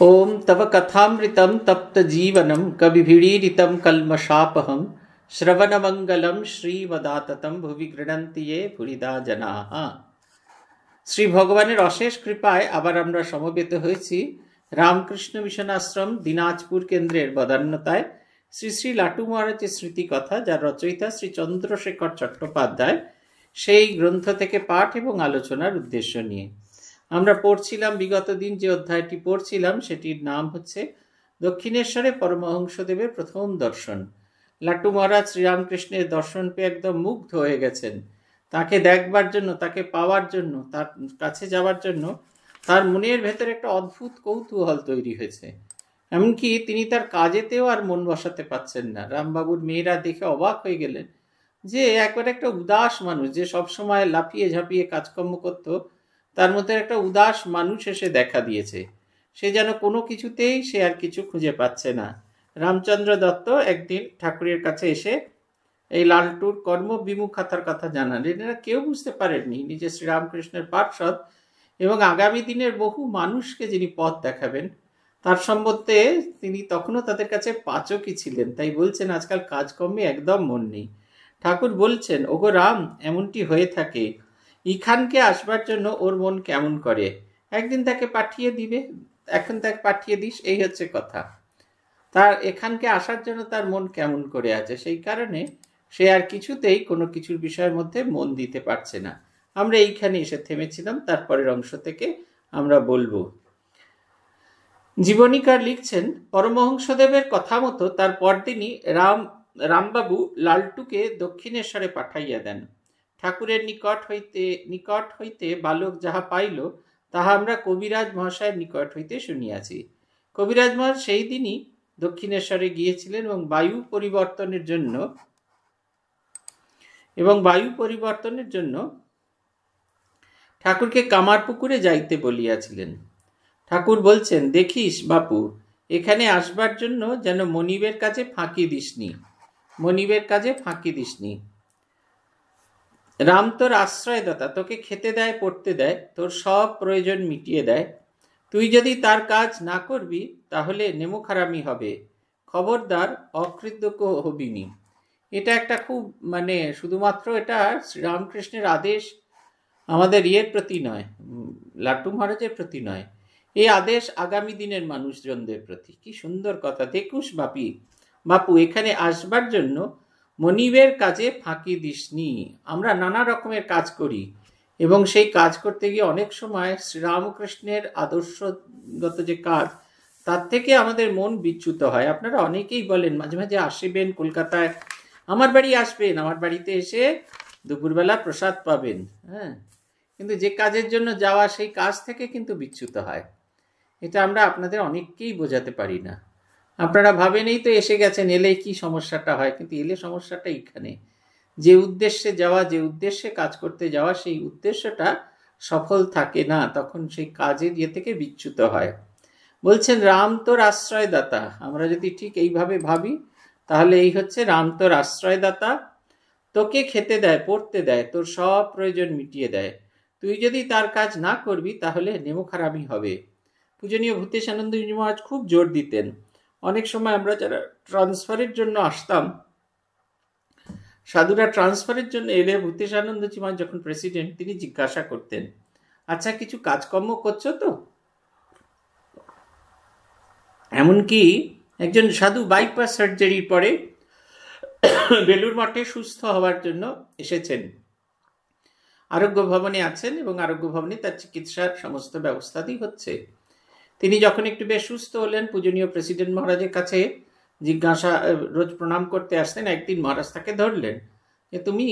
ॐ तव कथामृतं तप्तजीवनं कविभिडीरितं कल्मषापहं श्रवणमङ्गलं শ্রীমদাততম ভুবি গৃণন্তি এ ভুরিদা জনাহ শ্রী ভগবানের অশেষ কৃপায় আবার আমরা সমবেত হয়েছি রামকৃষ্ণ মিশন আশ্রম দিনাজপুর কেন্দ্রের বদান্যতায় শ্রী শ্রী লাটু মহারাজের স্মৃতিকথা যার রচয়িতা শ্রী চন্দ্রশেখর চট্টোপাধ্যায় সেই গ্রন্থ থেকে পাঠ এবং আলোচনার উদ্দেশ্য নিয়ে আমরা পড়ছিলাম বিগত দিন যে অধ্যায়টি পড়ছিলাম সেটির নাম হচ্ছে দক্ষিণেশ্বরে পরমহংসদেবের প্রথম দর্শন লাট্টু মহারাজ শ্রীরামকৃষ্ণের দর্শন পেয়ে একদম মুগ্ধ হয়ে গেছেন তাকে দেখবার জন্য তাকে পাওয়ার জন্য তার কাছে যাওয়ার জন্য তার মনের ভেতরে একটা অদ্ভুত কৌতূহল তৈরি হয়েছে এমনকি তিনি তার কাজেতেও আর মন বসাতে পাচ্ছেন না রামবাবুর মেয়েরা দেখে অবাক হয়ে গেলেন যে একবার একটা উদাস মানুষ যে সবসময় লাফিয়ে ঝাঁপিয়ে কাজকর্ম করত তার মধ্যে একটা উদাস মানুষ এসে দেখা দিয়েছে সে যেন কোনো কিছুতেই সে আর কিছু খুঁজে পাচ্ছে না রামচন্দ্র দত্ত একদিন ঠাকুরের কাছে এসে এই লালটুর হাতার কথা জানান এরা কেউ বুঝতে পারেননি নিজে শ্রীরামকৃষ্ণের পার্ষদ এবং আগামী দিনের বহু মানুষকে যিনি পথ দেখাবেন তার সম্বন্ধে তিনি তখনও তাদের কাছে পাচকই ছিলেন তাই বলছেন আজকাল কাজকর্মে একদম মন নেই ঠাকুর বলছেন ওগো রাম এমনটি হয়ে থাকে ইখানকে আসবার জন্য ওর মন কেমন করে একদিন তাকে পাঠিয়ে দিবে এখন তাকে পাঠিয়ে দিস এই হচ্ছে কথা তার এখানকে আসার জন্য তার মন কেমন করে আছে সেই কারণে সে আর কিছুতেই কোনো কিছুর বিষয়ের মধ্যে মন দিতে পারছে না আমরা এইখানে এসে থেমেছিলাম তারপরের অংশ থেকে আমরা বলবো জীবনীকার লিখছেন পরমহংসদেবের কথা মতো তার পরদিনই রাম রামবাবু লালটুকে দক্ষিণেশ্বরে পাঠাইয়া দেন ঠাকুরের নিকট হইতে নিকট হইতে বালক যাহা পাইল তাহা আমরা কবিরাজ মহাশয়ের নিকট হইতে শুনিয়াছি কবিরাজ মহাশ সেই দিনই দক্ষিণেশ্বরে গিয়েছিলেন এবং বায়ু পরিবর্তনের জন্য এবং বায়ু পরিবর্তনের জন্য ঠাকুরকে কামার পুকুরে যাইতে বলিয়াছিলেন ঠাকুর বলছেন দেখিস বাপু এখানে আসবার জন্য যেন মনিবের কাছে ফাঁকি দিসনি মনিবের কাজে ফাঁকি দিসনি রাম তোর আশ্রয়দাতা তোকে খেতে দেয় পড়তে দেয় তোর সব প্রয়োজন মিটিয়ে দেয় তুই যদি তার কাজ না করবি তাহলে খারামি হবে খবরদার অকৃতজ্ঞ হবিনি এটা একটা খুব মানে শুধুমাত্র এটা শ্রীরামকৃষ্ণের আদেশ আমাদের ইয়ের প্রতি নয় লাট্টু মহারাজের প্রতি নয় এই আদেশ আগামী দিনের মানুষজনদের প্রতি কি সুন্দর কথা দেখুশ বাপি বাপু এখানে আসবার জন্য মনিবের কাজে ফাঁকি দিসনি আমরা নানা রকমের কাজ করি এবং সেই কাজ করতে গিয়ে অনেক সময় শ্রীরামকৃষ্ণের আদর্শগত যে কাজ তার থেকে আমাদের মন বিচ্যুত হয় আপনারা অনেকেই বলেন মাঝে মাঝে আসবেন কলকাতায় আমার বাড়ি আসবেন আমার বাড়িতে এসে দুপুরবেলা প্রসাদ পাবেন হ্যাঁ কিন্তু যে কাজের জন্য যাওয়া সেই কাজ থেকে কিন্তু বিচ্যুত হয় এটা আমরা আপনাদের অনেককেই বোঝাতে পারি না আপনারা ভাবেনই তো এসে গেছেন এলে কি সমস্যাটা হয় কিন্তু এলে সমস্যাটা এখানে যে উদ্দেশ্যে যাওয়া যে উদ্দেশ্যে কাজ করতে যাওয়া সেই উদ্দেশ্যটা সফল থাকে না তখন সেই কাজের ইয়ে থেকে বিচ্যুত হয় বলছেন রাম তোর আশ্রয়দাতা আমরা যদি ঠিক এইভাবে ভাবি তাহলে এই হচ্ছে রাম তোর আশ্রয়দাতা তোকে খেতে দেয় পড়তে দেয় তোর সব প্রয়োজন মিটিয়ে দেয় তুই যদি তার কাজ না করবি তাহলে খারাপই হবে পূজনীয় ভূতেশ আনন্দ মহারাজ খুব জোর দিতেন অনেক সময় আমরা যারা ট্রান্সফারের জন্য আসতাম সাধুরা ট্রান্সফারের জন্য এলে ভূতেশ আনন্দ চিমান যখন প্রেসিডেন্ট তিনি জিজ্ঞাসা করতেন আচ্ছা কিছু কাজকর্ম করছো তো এমনকি একজন সাধু বাইপাস সার্জারির পরে বেলুর মঠে সুস্থ হওয়ার জন্য এসেছেন আরোগ্য ভবনে আছেন এবং আরোগ্য ভবনে তার চিকিৎসার সমস্ত ব্যবস্থাতেই হচ্ছে তিনি যখন একটু বেশ সুস্থ হলেন পূজনীয় প্রেসিডেন্ট মহারাজের কাছে জিজ্ঞাসা রোজ প্রণাম করতে আসতেন একদিন মহারাজ তাকে ধরলেন যে তুমি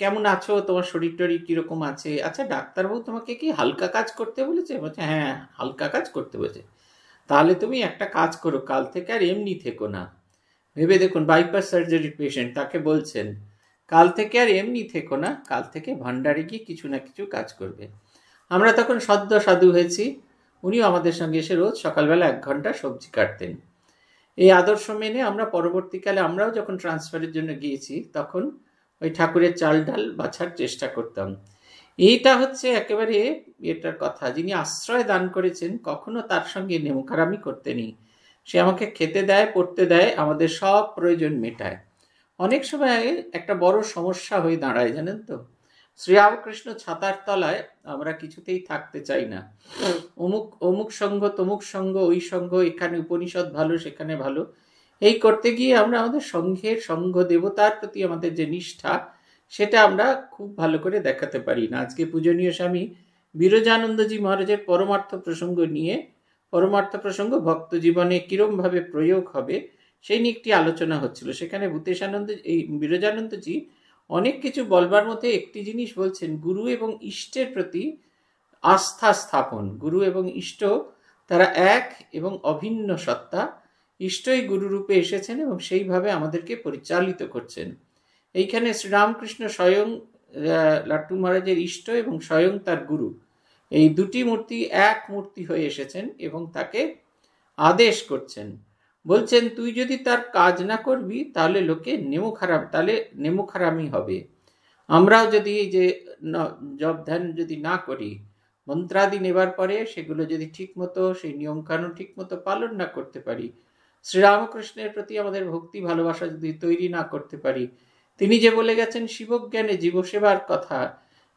কেমন আছো তোমার শরীর টরীর কীরকম আছে আচ্ছা ডাক্তারবাবু তোমাকে কি হালকা কাজ করতে বলেছে বলছে হ্যাঁ হালকা কাজ করতে বলেছে তাহলে তুমি একটা কাজ করো কাল থেকে আর এমনি থেকো না ভেবে দেখুন বাইপাস সার্জারির পেশেন্ট তাকে বলছেন কাল থেকে আর এমনি থেকো না কাল থেকে ভান্ডারে গিয়ে কিছু না কিছু কাজ করবে আমরা তখন সদ্য সাধু হয়েছি উনিও আমাদের সঙ্গে এসে রোজ সকালবেলা এক ঘন্টা সবজি কাটতেন এই আদর্শ মেনে আমরা পরবর্তীকালে আমরাও যখন ট্রান্সফারের জন্য গিয়েছি তখন ওই ঠাকুরের চাল ডাল বাছার চেষ্টা করতাম এইটা হচ্ছে একেবারে এটার কথা যিনি আশ্রয় দান করেছেন কখনো তার সঙ্গে নেমুখারামি করতে নেই সে আমাকে খেতে দেয় পড়তে দেয় আমাদের সব প্রয়োজন মেটায় অনেক সময় একটা বড় সমস্যা হয়ে দাঁড়ায় জানেন তো শ্রী রামকৃষ্ণ ছাতার তলায় আমরা কিছুতেই থাকতে চাই না অমুক অমুক সঙ্গ তমুক সঙ্গ ওই সঙ্গ এখানে উপনিষদ ভালো সেখানে ভালো এই করতে গিয়ে আমরা আমাদের সঙ্ঘের সঙ্ঘ দেবতার প্রতি আমাদের যে নিষ্ঠা সেটা আমরা খুব ভালো করে দেখাতে পারি না আজকে পূজনীয় স্বামী বিরজানন্দজি মহারাজের পরমার্থ প্রসঙ্গ নিয়ে পরমার্থ প্রসঙ্গ ভক্ত জীবনে কীরমভাবে প্রয়োগ হবে সেই নিয়ে একটি আলোচনা হচ্ছিল সেখানে ভূতেশানন্দ এই বিরজানন্দজি অনেক কিছু বলবার মধ্যে একটি জিনিস বলছেন গুরু এবং ইষ্টের প্রতি আস্থা স্থাপন গুরু এবং ইষ্ট তারা এক এবং অভিন্ন সত্তা ইষ্টই গুরুরূপে এসেছেন এবং সেইভাবে আমাদেরকে পরিচালিত করছেন এইখানে শ্রীরামকৃষ্ণ স্বয়ং লাট্টু মহারাজের ইষ্ট এবং স্বয়ং তার গুরু এই দুটি মূর্তি এক মূর্তি হয়ে এসেছেন এবং তাকে আদেশ করছেন বলছেন তুই যদি তার কাজ না করবি তাহলে লোকে নেমু খারাপ তাহলে নেমু খারাপই হবে আমরাও যদি এই যে জব ধ্যান যদি না করি মন্ত্রাদি নেবার পরে সেগুলো যদি ঠিকমতো সেই নিয়মকানুন ঠিকমতো পালন না করতে পারি শ্রীরামকৃষ্ণের প্রতি আমাদের ভক্তি ভালোবাসা যদি তৈরি না করতে পারি তিনি যে বলে গেছেন শিবজ্ঞানে জীবসেবার কথা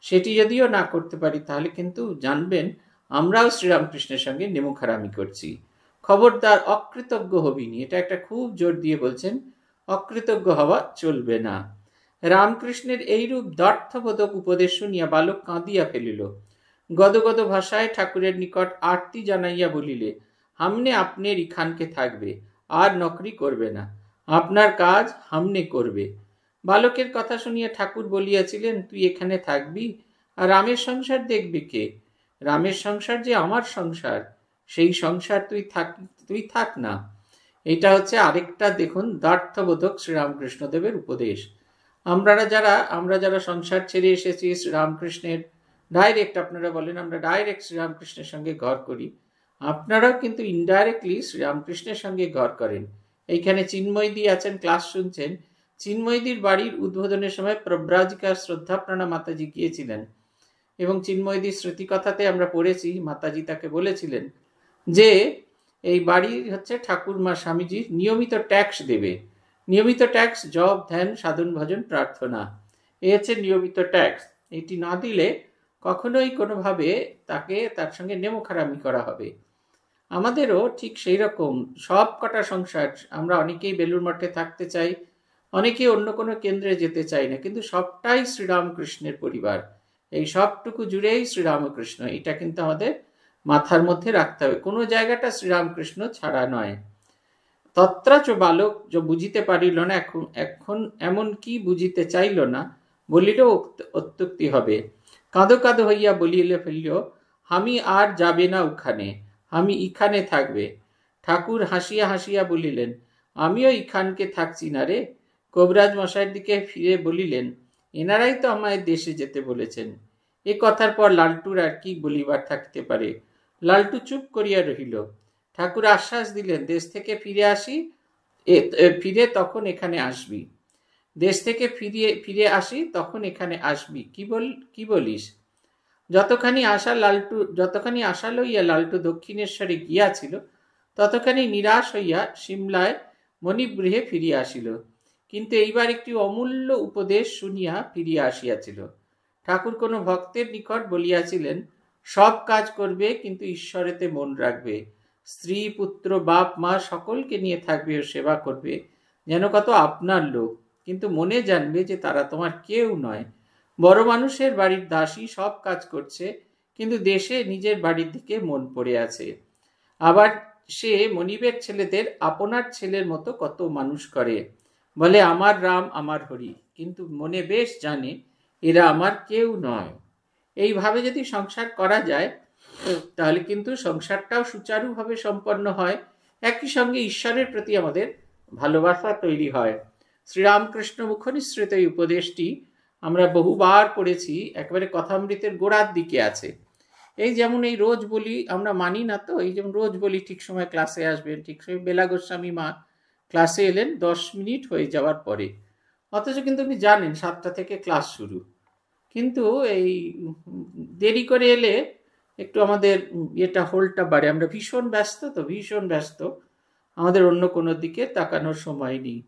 সেটি যদিও না করতে পারি তাহলে কিন্তু জানবেন আমরাও শ্রীরামকৃষ্ণের সঙ্গে নেমুখারামি করছি খবরদার অকৃতজ্ঞ হবিনি এটা একটা খুব জোর দিয়ে বলছেন অকৃতজ্ঞ হওয়া চলবে না রামকৃষ্ণের এইরূপ দর্থবোধক উপদেশ শুনিয়া বালক কাঁদিয়া ফেলিল গদগদ ভাষায় ঠাকুরের নিকট আরতি জানাইয়া বলিলে হামনে আপনার ইখানকে থাকবে আর নকরি করবে না আপনার কাজ হামনে করবে বালকের কথা শুনিয়া ঠাকুর বলিয়াছিলেন তুই এখানে থাকবি আর রামের সংসার দেখবি কে রামের সংসার যে আমার সংসার সেই সংসার তুই থাক তুই থাক না এটা হচ্ছে আরেকটা দেখুন দার্থবোধক শ্রীরামকৃষ্ণদেবের উপদেশ আমরা যারা আমরা যারা সংসার ছেড়ে এসেছি শ্রীরামকৃষ্ণের ডাইরেক্ট আপনারা বলেন আমরা ডাইরেক্ট শ্রীরামকৃষ্ণের সঙ্গে ঘর করি আপনারাও কিন্তু ইনডাইরেক্টলি শ্রীরামকৃষ্ণের সঙ্গে ঘর করেন এইখানে চিন্ময়দি আছেন ক্লাস শুনছেন চিন্ময়দির বাড়ির উদ্বোধনের সময় প্রব্রাজিকার শ্রদ্ধা প্রাণা মাতাজি গিয়েছিলেন এবং চিন্ময়দির স্মৃতিকথাতে আমরা পড়েছি মাতাজি তাকে বলেছিলেন যে এই বাড়ি হচ্ছে ঠাকুরমা স্বামীজির নিয়মিত ট্যাক্স দেবে নিয়মিত ট্যাক্স জব ধ্যান সাধন ভজন প্রার্থনা এ হচ্ছে নিয়মিত ট্যাক্স এটি না দিলে কখনোই কোনোভাবে তাকে তার সঙ্গে নেমোখারামি করা হবে আমাদেরও ঠিক সেই রকম সব কটা সংসার আমরা অনেকেই বেলুর মঠে থাকতে চাই অনেকেই অন্য কোনো কেন্দ্রে যেতে চাই না কিন্তু সবটাই শ্রীরামকৃষ্ণের পরিবার এই সবটুকু জুড়েই শ্রীরামকৃষ্ণ এটা কিন্তু আমাদের মাথার মধ্যে রাখতে হবে কোনো জায়গাটা শ্রীরামকৃষ্ণ ছাড়া নয় তত্রাচ বালক যে বুঝিতে পারিল না এখন এখন এমন কি বুঝিতে চাইল না বলিল অত্যুক্তি হবে কাঁদো কাঁদো হইয়া বলিলে ফেলিল আমি আর যাবে না ওখানে আমি ইখানে থাকবে ঠাকুর হাসিয়া হাসিয়া বলিলেন আমিও ইখানকে থাকছি না রে কবরাজ মশাইয়ের দিকে ফিরে বলিলেন এনারাই তো আমায় দেশে যেতে বলেছেন এ কথার পর লালটুর আর কি বলিবার থাকতে পারে লালটু চুপ করিয়া রহিল ঠাকুর আশ্বাস দিলেন দেশ থেকে ফিরে আসি ফিরে তখন এখানে আসবি দেশ থেকে ফিরিয়ে ফিরে আসি তখন এখানে আসবি কি বল কি বলিস যতখানি আশা লালটু যতখানি আশা লইয়া লালটু দক্ষিণেশ্বরে গিয়াছিল ততখানি নিরাশ হইয়া সিমলায় মণিগৃহে ফিরিয়া আসিল কিন্তু এইবার একটি অমূল্য উপদেশ শুনিয়া ফিরিয়া আসিয়াছিল ঠাকুর কোনো ভক্তের নিকট বলিয়াছিলেন সব কাজ করবে কিন্তু ঈশ্বরেতে মন রাখবে স্ত্রী পুত্র বাপ মা সকলকে নিয়ে থাকবে ও সেবা করবে যেন কত আপনার লোক কিন্তু মনে জানবে যে তারা তোমার কেউ নয় বড় মানুষের বাড়ির দাসী সব কাজ করছে কিন্তু দেশে নিজের বাড়ির দিকে মন পড়ে আছে আবার সে মনিবের ছেলেদের আপনার ছেলের মতো কত মানুষ করে বলে আমার রাম আমার হরি কিন্তু মনে বেশ জানে এরা আমার কেউ নয় এইভাবে যদি সংসার করা যায় তাহলে কিন্তু সংসারটাও সুচারুভাবে সম্পন্ন হয় একই সঙ্গে ঈশ্বরের প্রতি আমাদের ভালোবাসা তৈরি হয় শ্রীরামকৃষ্ণ মুখনিসৃত এই উপদেশটি আমরা বহুবার পড়েছি একেবারে কথামৃতের গোড়ার দিকে আছে এই যেমন এই রোজ বলি আমরা মানি না তো এই যেমন রোজ বলি ঠিক সময় ক্লাসে আসবেন ঠিক সময় বেলা গোস্বামী মা ক্লাসে এলেন দশ মিনিট হয়ে যাওয়ার পরে অথচ কিন্তু আপনি জানেন সাতটা থেকে ক্লাস শুরু কিন্তু এই দেরি করে এলে একটু আমাদের এটা হোলটা বাড়ে আমরা ভীষণ ব্যস্ত তো ভীষণ ব্যস্ত আমাদের অন্য কোনো দিকে তাকানোর সময় নেই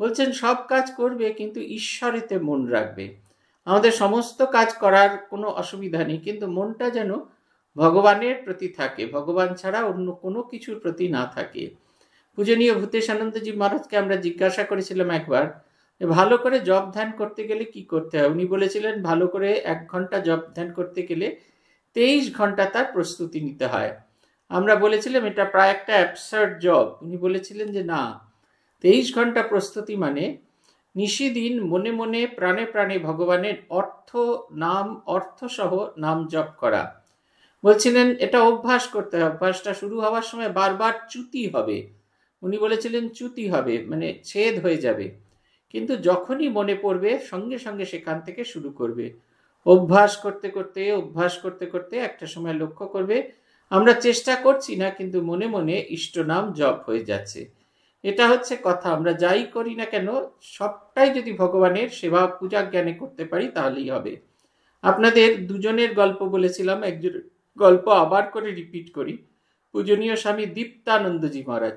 বলছেন সব কাজ করবে কিন্তু ঈশ্বরেতে মন রাখবে আমাদের সমস্ত কাজ করার কোনো অসুবিধা নেই কিন্তু মনটা যেন ভগবানের প্রতি থাকে ভগবান ছাড়া অন্য কোনো কিছুর প্রতি না থাকে পূজনীয় ভূতেশানন্দজি মহারাজকে আমরা জিজ্ঞাসা করেছিলাম একবার ভালো করে জব ধ্যান করতে গেলে কি করতে হয় উনি বলেছিলেন ভালো করে এক ঘন্টা জব ধ্যান করতে গেলে তেইশ ঘন্টা তার প্রস্তুতি নিতে হয় আমরা বলেছিলাম এটা প্রায় একটা অ্যাপসার্ড জব উনি বলেছিলেন যে না তেইশ ঘন্টা প্রস্তুতি মানে নিশিদিন মনে মনে প্রাণে প্রাণে ভগবানের অর্থ নাম অর্থসহ নাম জপ করা বলছিলেন এটা অভ্যাস করতে হবে অভ্যাসটা শুরু হওয়ার সময় বারবার চ্যুতি হবে উনি বলেছিলেন চ্যুতি হবে মানে ছেদ হয়ে যাবে কিন্তু যখনই মনে পড়বে সঙ্গে সঙ্গে সেখান থেকে শুরু করবে অভ্যাস করতে করতে অভ্যাস করতে করতে একটা সময় লক্ষ্য করবে আমরা চেষ্টা করছি না কিন্তু মনে মনে ইষ্ট নাম জপ হয়ে যাচ্ছে এটা হচ্ছে কথা আমরা যাই করি না কেন সবটাই যদি ভগবানের সেবা পূজা জ্ঞানে করতে পারি তাহলেই হবে আপনাদের দুজনের গল্প বলেছিলাম একজন গল্প আবার করে রিপিট করি পূজনীয় স্বামী দীপ্তানন্দজি মহারাজ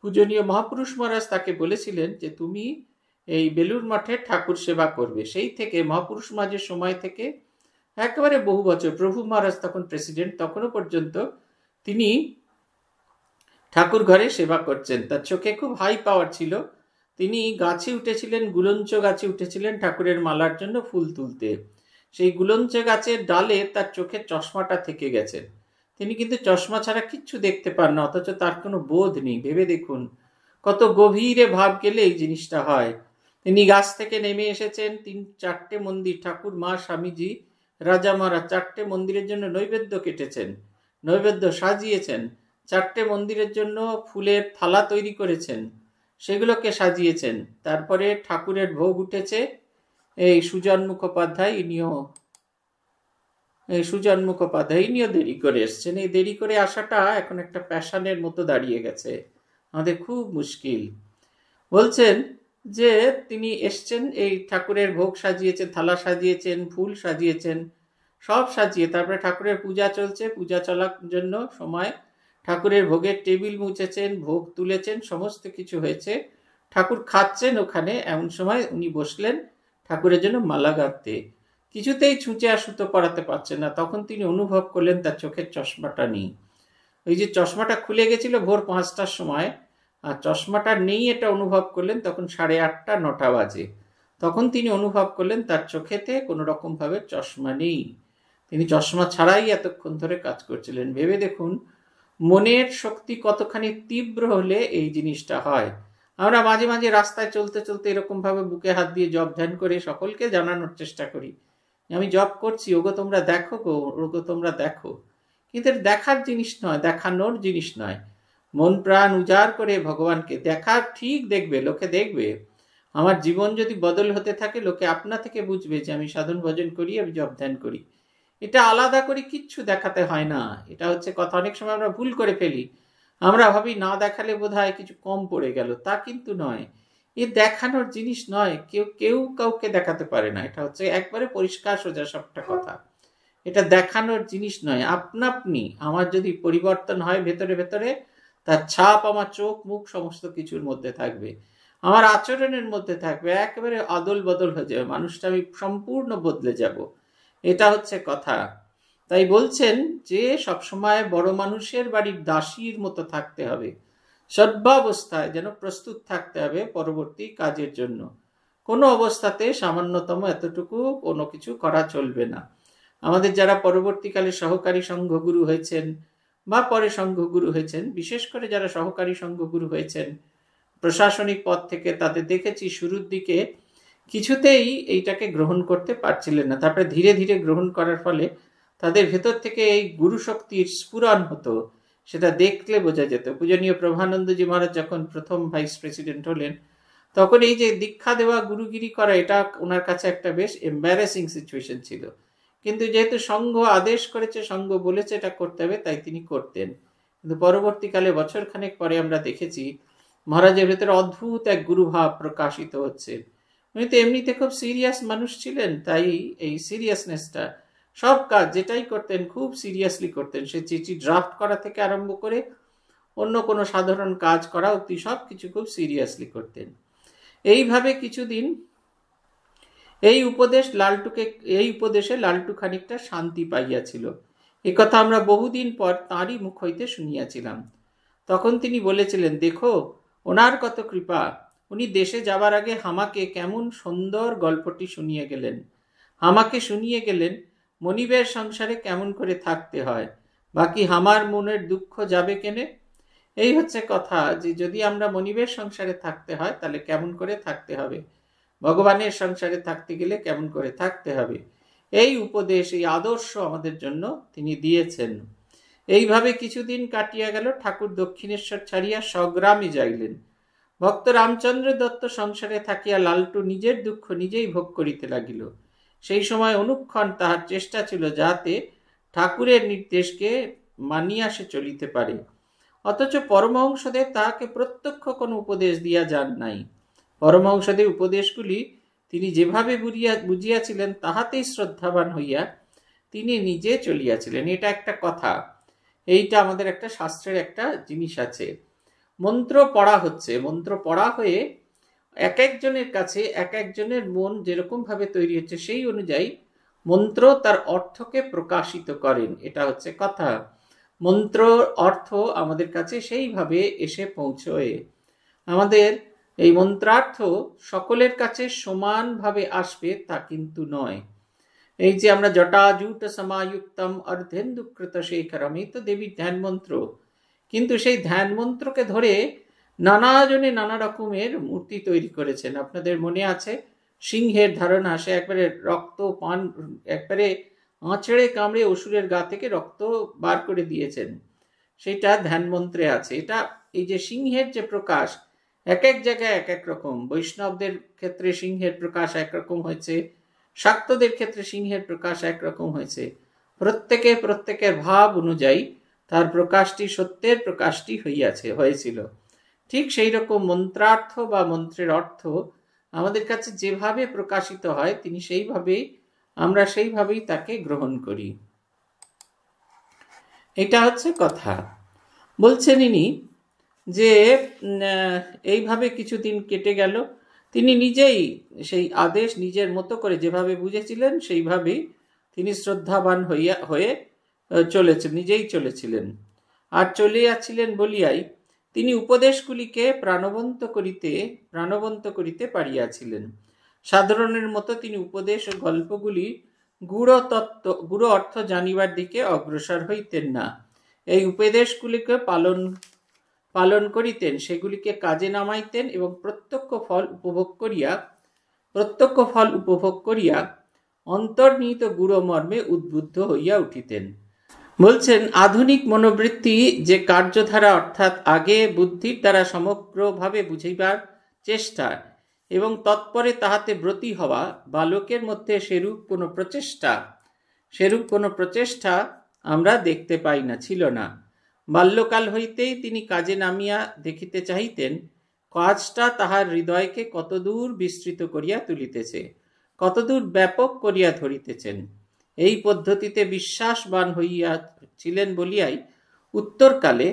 পূজনীয় মহাপুরুষ মহারাজ তাকে বলেছিলেন যে তুমি এই বেলুর মঠে ঠাকুর সেবা করবে সেই থেকে মহাপুরুষ মাঝের সময় থেকে একেবারে বহু বছর প্রভু মহারাজ তখন প্রেসিডেন্ট তখনও পর্যন্ত তিনি ঠাকুর ঘরে সেবা করছেন তার চোখে খুব হাই পাওয়ার ছিল তিনি গাছে উঠেছিলেন গুলঞ্চ গাছে উঠেছিলেন ঠাকুরের মালার জন্য ফুল তুলতে সেই গুলঞ্চ গাছের ডালে তার চোখে চশমাটা থেকে গেছেন তিনি কিন্তু চশমা ছাড়া কিচ্ছু দেখতে পান না অথচ তার কোনো বোধ নেই ভেবে দেখুন কত গভীরে ভাব গেলে এই জিনিসটা হয় তিনি গাছ থেকে নেমে এসেছেন তিন চারটে মন্দির ঠাকুর মা স্বামীজি রাজা মারা চারটে মন্দিরের জন্য নৈবেদ্য কেটেছেন নৈবেদ্য সাজিয়েছেন চারটে মন্দিরের জন্য ফুলের থালা তৈরি করেছেন সেগুলোকে সাজিয়েছেন তারপরে ঠাকুরের ভোগ উঠেছে এই সুজন মুখোপাধ্যায় ইনিও এই সুজন মুখোপাধ্যায় ইনিও দেরি করে এসছেন এই দেরি করে আসাটা এখন একটা প্যাশনের মতো দাঁড়িয়ে গেছে আমাদের খুব মুশকিল বলছেন যে তিনি এসছেন এই ঠাকুরের ভোগ সাজিয়েছেন থালা সাজিয়েছেন ফুল সাজিয়েছেন সব সাজিয়ে তারপরে ঠাকুরের পূজা চলছে পূজা চলার জন্য সময় ঠাকুরের ভোগের টেবিল মুছেছেন ভোগ তুলেছেন সমস্ত কিছু হয়েছে ঠাকুর খাচ্ছেন ওখানে এমন সময় উনি বসলেন ঠাকুরের জন্য মালা গাঁথতে কিছুতেই ছুঁচে আর সুতো পড়াতে পারছেন না তখন তিনি অনুভব করলেন তার চোখের চশমাটা নেই ওই যে চশমাটা খুলে গেছিল ভোর পাঁচটার সময় আর চশমাটা নেই এটা অনুভব করলেন তখন সাড়ে আটটা নটা বাজে তখন তিনি অনুভব করলেন তার চোখেতে কোনো রকমভাবে চশমা নেই তিনি চশমা ছাড়াই এতক্ষণ ধরে কাজ করছিলেন ভেবে দেখুন মনের শক্তি কতখানি তীব্র হলে এই জিনিসটা হয় আমরা মাঝে মাঝে রাস্তায় চলতে চলতে এরকমভাবে বুকে হাত দিয়ে জব ধ্যান করে সকলকে জানানোর চেষ্টা করি আমি জব করছি ওগো তোমরা দেখো গো ওগো তোমরা দেখো কিন্তু দেখার জিনিস নয় দেখানোর জিনিস নয় মন প্রাণ উজাড় করে ভগবানকে দেখা ঠিক দেখবে লোকে দেখবে আমার জীবন যদি বদল হতে থাকে লোকে আপনা থেকে বুঝবে যে আমি সাধন ভজন করি আমি জব ধ্যান করি এটা আলাদা করে কিচ্ছু দেখাতে হয় না এটা হচ্ছে কথা অনেক সময় আমরা ভুল করে ফেলি আমরা ভাবি না দেখালে বোধ কিছু কম পড়ে গেল তা কিন্তু নয় এ দেখানোর জিনিস নয় কেউ কেউ কাউকে দেখাতে পারে না এটা হচ্ছে একবারে পরিষ্কার সোজা সবটা কথা এটা দেখানোর জিনিস নয় আপনা আপনি আমার যদি পরিবর্তন হয় ভেতরে ভেতরে তার ছাপ আমার চোখ মুখ সমস্ত কিছুর মধ্যে থাকবে আমার আচরণের মধ্যে থাকবে একেবারে আদল বদল হয়ে যাবে মানুষটা আমি সম্পূর্ণ বদলে যাব এটা হচ্ছে কথা তাই বলছেন যে সবসময় বড় মানুষের বাড়ির দাসীর মতো থাকতে হবে সর্বাবস্থায় যেন প্রস্তুত থাকতে হবে পরবর্তী কাজের জন্য কোনো অবস্থাতে সামান্যতম এতটুকু কোনো কিছু করা চলবে না আমাদের যারা পরবর্তীকালে সহকারী সংঘগুরু হয়েছেন বা পরে সংঘগুরু হয়েছেন বিশেষ করে যারা সহকারী সংঘগুরু হয়েছেন প্রশাসনিক পদ থেকে তাতে দেখেছি শুরুর দিকে কিছুতেই এইটাকে গ্রহণ করতে পারছিলেন না তারপরে ধীরে ধীরে গ্রহণ করার ফলে তাদের ভেতর থেকে এই গুরু শক্তির স্ফুরণ হতো সেটা দেখলে বোঝা যেত পূজনীয় প্রভানন্দজি মহারাজ যখন প্রথম ভাইস প্রেসিডেন্ট হলেন তখন এই যে দীক্ষা দেওয়া গুরুগিরি করা এটা ওনার কাছে একটা বেশ এম্বারেসিং সিচুয়েশন ছিল কিন্তু যেহেতু সংঘ আদেশ করেছে সংঘ বলেছে এটা করতে হবে তাই তিনি করতেন কিন্তু পরবর্তীকালে বছর খানেক পরে আমরা দেখেছি মহারাজের ভেতরে অদ্ভুত এক গুরুভাব প্রকাশিত হচ্ছে উনি তো এমনিতে খুব সিরিয়াস মানুষ ছিলেন তাই এই সিরিয়াসনেসটা সব কাজ যেটাই করতেন খুব সিরিয়াসলি করতেন সে চিঠি ড্রাফট করা থেকে আরম্ভ করে অন্য কোনো সাধারণ কাজ করা অব্দি সব কিছু খুব সিরিয়াসলি করতেন এইভাবে কিছুদিন এই উপদেশ লালটুকে এই উপদেশে লালটু খানিকটা শান্তি পাইয়াছিল এ কথা আমরা বহুদিন পর তাঁরই মুখ হইতে শুনিয়াছিলাম তখন তিনি বলেছিলেন দেখো ওনার কত কৃপা উনি দেশে যাবার আগে হামাকে কেমন সুন্দর গল্পটি শুনিয়ে গেলেন হামাকে শুনিয়ে গেলেন মনিবের সংসারে কেমন করে থাকতে হয় বাকি হামার মনের দুঃখ যাবে কেনে এই হচ্ছে কথা যে যদি আমরা মনিবের সংসারে থাকতে হয় তাহলে কেমন করে থাকতে হবে ভগবানের সংসারে থাকতে গেলে কেমন করে থাকতে হবে এই উপদেশ এই আদর্শ আমাদের জন্য তিনি দিয়েছেন এইভাবে কিছুদিন কাটিয়া গেল ঠাকুর দক্ষিণেশ্বর ছাড়িয়া স্বগ্রামে যাইলেন ভক্ত রামচন্দ্র দত্ত সংসারে থাকিয়া লালটু নিজের দুঃখ নিজেই ভোগ করিতে লাগিল সেই সময় অনুক্ষণ তাহার চেষ্টা ছিল যাতে ঠাকুরের নির্দেশকে মানিয়া সে চলিতে পারে অথচ পরমহংসদেব তাহাকে প্রত্যক্ষ কোনো উপদেশ দিয়া যান নাই পরমহংসদের উপদেশগুলি তিনি যেভাবে বুঝিয়াছিলেন তাহাতেই শ্রদ্ধাবান হইয়া তিনি নিজে চলিয়াছিলেন এটা একটা কথা এইটা আমাদের একটা শাস্ত্রের একটা জিনিস আছে মন্ত্র পড়া হচ্ছে মন্ত্র পড়া হয়ে এক একজনের কাছে এক একজনের মন যেরকমভাবে তৈরি হচ্ছে সেই অনুযায়ী মন্ত্র তার অর্থকে প্রকাশিত করেন এটা হচ্ছে কথা মন্ত্র অর্থ আমাদের কাছে সেইভাবে এসে পৌঁছয়ে আমাদের এই মন্ত্রার্থ সকলের কাছে সমানভাবে আসবে তা কিন্তু নয় এই যে আমরা জটাজুট সমায়ুক্তম অর্ধেন্দুকৃত শেখরম এই তো দেবী ধ্যান মন্ত্র কিন্তু সেই ধ্যান মন্ত্রকে ধরে নানাজনে নানা রকমের মূর্তি তৈরি করেছেন আপনাদের মনে আছে সিংহের ধারণা সে একবারে রক্ত পান একবারে আঁচড়ে কামড়ে অসুরের গা থেকে রক্ত বার করে দিয়েছেন সেটা ধ্যান মন্ত্রে আছে এটা এই যে সিংহের যে প্রকাশ এক এক জায়গায় এক এক রকম বৈষ্ণবদের ক্ষেত্রে সিংহের প্রকাশ একরকম হয়েছে শাক্তদের ক্ষেত্রে সিংহের প্রকাশ একরকম হয়েছে প্রত্যেকে প্রত্যেকের ভাব অনুযায়ী তার প্রকাশটি সত্যের প্রকাশটি হইয়াছে হয়েছিল ঠিক সেই রকম মন্ত্রার্থ বা মন্ত্রের অর্থ আমাদের কাছে যেভাবে প্রকাশিত হয় তিনি সেইভাবেই আমরা সেইভাবেই তাকে গ্রহণ করি এটা হচ্ছে কথা বলছেন ইনি যে এইভাবে কিছুদিন কেটে গেল তিনি নিজেই সেই আদেশ নিজের মতো করে যেভাবে বুঝেছিলেন সেইভাবেই তিনি শ্রদ্ধাবান হইয়া হয়ে চলেছেন নিজেই চলেছিলেন আর চলিয়াছিলেন বলিয়াই তিনি উপদেশগুলিকে প্রাণবন্ত করিতে প্রাণবন্ত করিতে পারিয়াছিলেন সাধারণের মতো তিনি উপদেশ ও গল্পগুলি গুড় তত্ত্ব গুড় অর্থ জানিবার দিকে অগ্রসর হইতেন না এই উপদেশগুলিকে পালন পালন করিতেন সেগুলিকে কাজে নামাইতেন এবং প্রত্যক্ষ ফল উপভোগ করিয়া প্রত্যক্ষ ফল উপভোগ করিয়া অন্তর্নিহিত গুরু মর্মে উদ্বুদ্ধ হইয়া উঠিতেন বলছেন আধুনিক মনোবৃত্তি যে কার্যধারা অর্থাৎ আগে বুদ্ধির দ্বারা সমগ্রভাবে বুঝিবার চেষ্টা এবং তৎপরে তাহাতে ব্রতী হওয়া বালকের মধ্যে সেরূপ কোনো প্রচেষ্টা সেরূপ কোনো প্রচেষ্টা আমরা দেখতে পাই না ছিল না বাল্যকাল হইতেই তিনি কাজে নামিয়া দেখিতে চাহিতেন কাজটা তাহার হৃদয়কে কতদূর বিস্তৃত করিয়া তুলিতেছে কতদূর ব্যাপক করিয়া ধরিতেছেন এই পদ্ধতিতে বিশ্বাসবান হইয়া ছিলেন বলিয়াই উত্তরকালে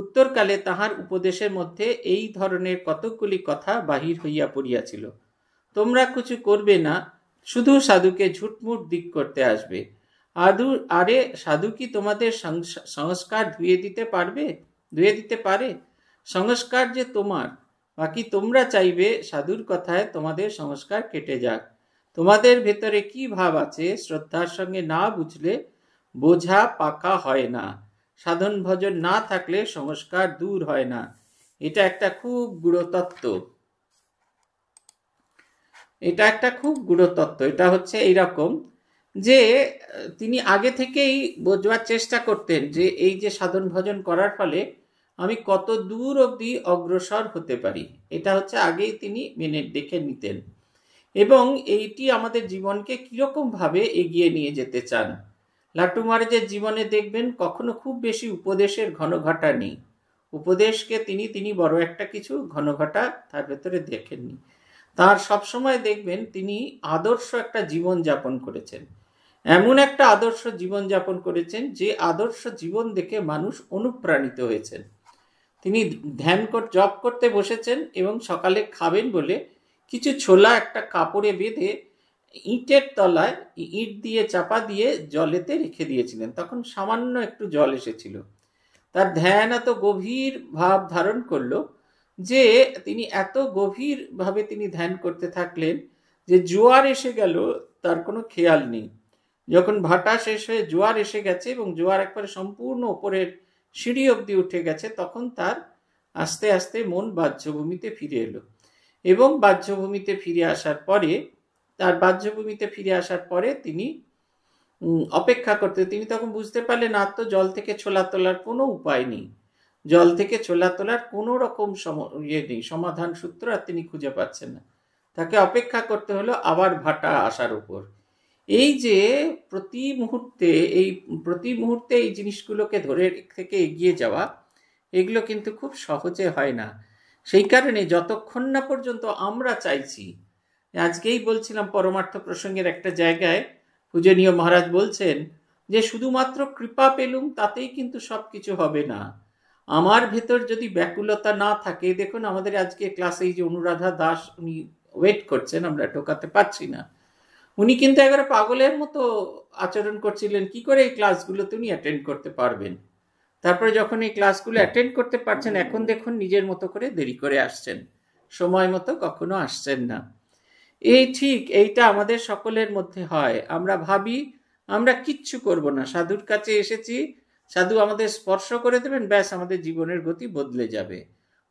উত্তরকালে তাহার উপদেশের মধ্যে এই ধরনের কতকগুলি কথা বাহির হইয়া পড়িয়াছিল তোমরা কিছু করবে না শুধু সাধুকে ঝুটমুট দিক করতে আসবে আদু আরে সাধু কি তোমাদের সংস্কার ধুয়ে দিতে পারবে ধুয়ে দিতে পারে সংস্কার যে তোমার বাকি তোমরা চাইবে সাধুর কথায় তোমাদের সংস্কার কেটে যাক তোমাদের ভেতরে কি ভাব আছে শ্রদ্ধার সঙ্গে না বুঝলে বোঝা পাকা হয় না সাধন ভজন না থাকলে সংস্কার দূর হয় না এটা একটা খুব গুড়তত্ত্ব এটা একটা খুব গুড়তত্ত্ব এটা হচ্ছে এইরকম যে তিনি আগে থেকেই বোঝবার চেষ্টা করতেন যে এই যে সাধন ভজন করার ফলে আমি কত দূর অবধি অগ্রসর হতে পারি এটা হচ্ছে আগেই তিনি মেনে দেখে নিতেন এবং এইটি আমাদের জীবনকে কীরকমভাবে এগিয়ে নিয়ে যেতে চান লাট্টু মারেজের জীবনে দেখবেন কখনো খুব বেশি উপদেশের ঘনঘটা নেই উপদেশকে তিনি তিনি বড় একটা কিছু ঘটা তার ভেতরে দেখেননি তার সবসময় দেখবেন তিনি আদর্শ একটা জীবন যাপন করেছেন এমন একটা আদর্শ জীবন যাপন করেছেন যে আদর্শ জীবন দেখে মানুষ অনুপ্রাণিত হয়েছেন তিনি ধ্যান কর জপ করতে বসেছেন এবং সকালে খাবেন বলে কিছু ছোলা একটা কাপড়ে বেঁধে ইটের তলায় ইট দিয়ে চাপা দিয়ে জলেতে রেখে দিয়েছিলেন তখন সামান্য একটু জল এসেছিল তার ধ্যান এত গভীর ভাব ধারণ করলো যে তিনি এত গভীরভাবে তিনি ধ্যান করতে থাকলেন যে জোয়ার এসে গেল তার কোনো খেয়াল নেই যখন ভাটা শেষ হয়ে জোয়ার এসে গেছে এবং জোয়ার একবারে সম্পূর্ণ ওপরের সিঁড়ি অবধি উঠে গেছে তখন তার আস্তে আস্তে মন বাহ্যভূমিতে ফিরে এলো এবং বাহ্যভূমিতে ফিরে আসার পরে তার বাহ্যভূমিতে ফিরে আসার পরে তিনি অপেক্ষা করতে তিনি তখন বুঝতে পারলেন আর তো জল থেকে ছোলা তোলার কোনো উপায় নেই জল থেকে ছোলা তোলার কোনো রকম ইয়ে নেই সমাধান সূত্র আর তিনি খুঁজে পাচ্ছেন না তাকে অপেক্ষা করতে হলো আবার ভাটা আসার উপর এই যে প্রতি মুহূর্তে এই প্রতি মুহূর্তে এই জিনিসগুলোকে ধরে থেকে এগিয়ে যাওয়া এগুলো কিন্তু খুব সহজে হয় না সেই কারণে যতক্ষণ না পর্যন্ত আমরা চাইছি আজকেই বলছিলাম পরমার্থ প্রসঙ্গের একটা জায়গায় পূজনীয় মহারাজ বলছেন যে শুধুমাত্র কৃপা পেলুম তাতেই কিন্তু সব কিছু হবে না আমার ভেতর যদি ব্যাকুলতা না থাকে দেখুন আমাদের আজকে ক্লাসে এই যে অনুরাধা দাস উনি ওয়েট করছেন আমরা ঢোকাতে পারছি না উনি কিন্তু একবার পাগলের মতো আচরণ করছিলেন কি করে এই ক্লাসগুলো উনি অ্যাটেন্ড করতে পারবেন তারপরে যখন এই ক্লাসগুলো অ্যাটেন্ড করতে পারছেন এখন দেখুন নিজের মতো করে দেরি করে আসছেন সময় মতো কখনো আসছেন না এই ঠিক এইটা আমাদের সকলের মধ্যে হয় আমরা ভাবি আমরা কিচ্ছু করব না সাধুর কাছে এসেছি সাধু আমাদের স্পর্শ করে দেবেন ব্যাস আমাদের জীবনের গতি বদলে যাবে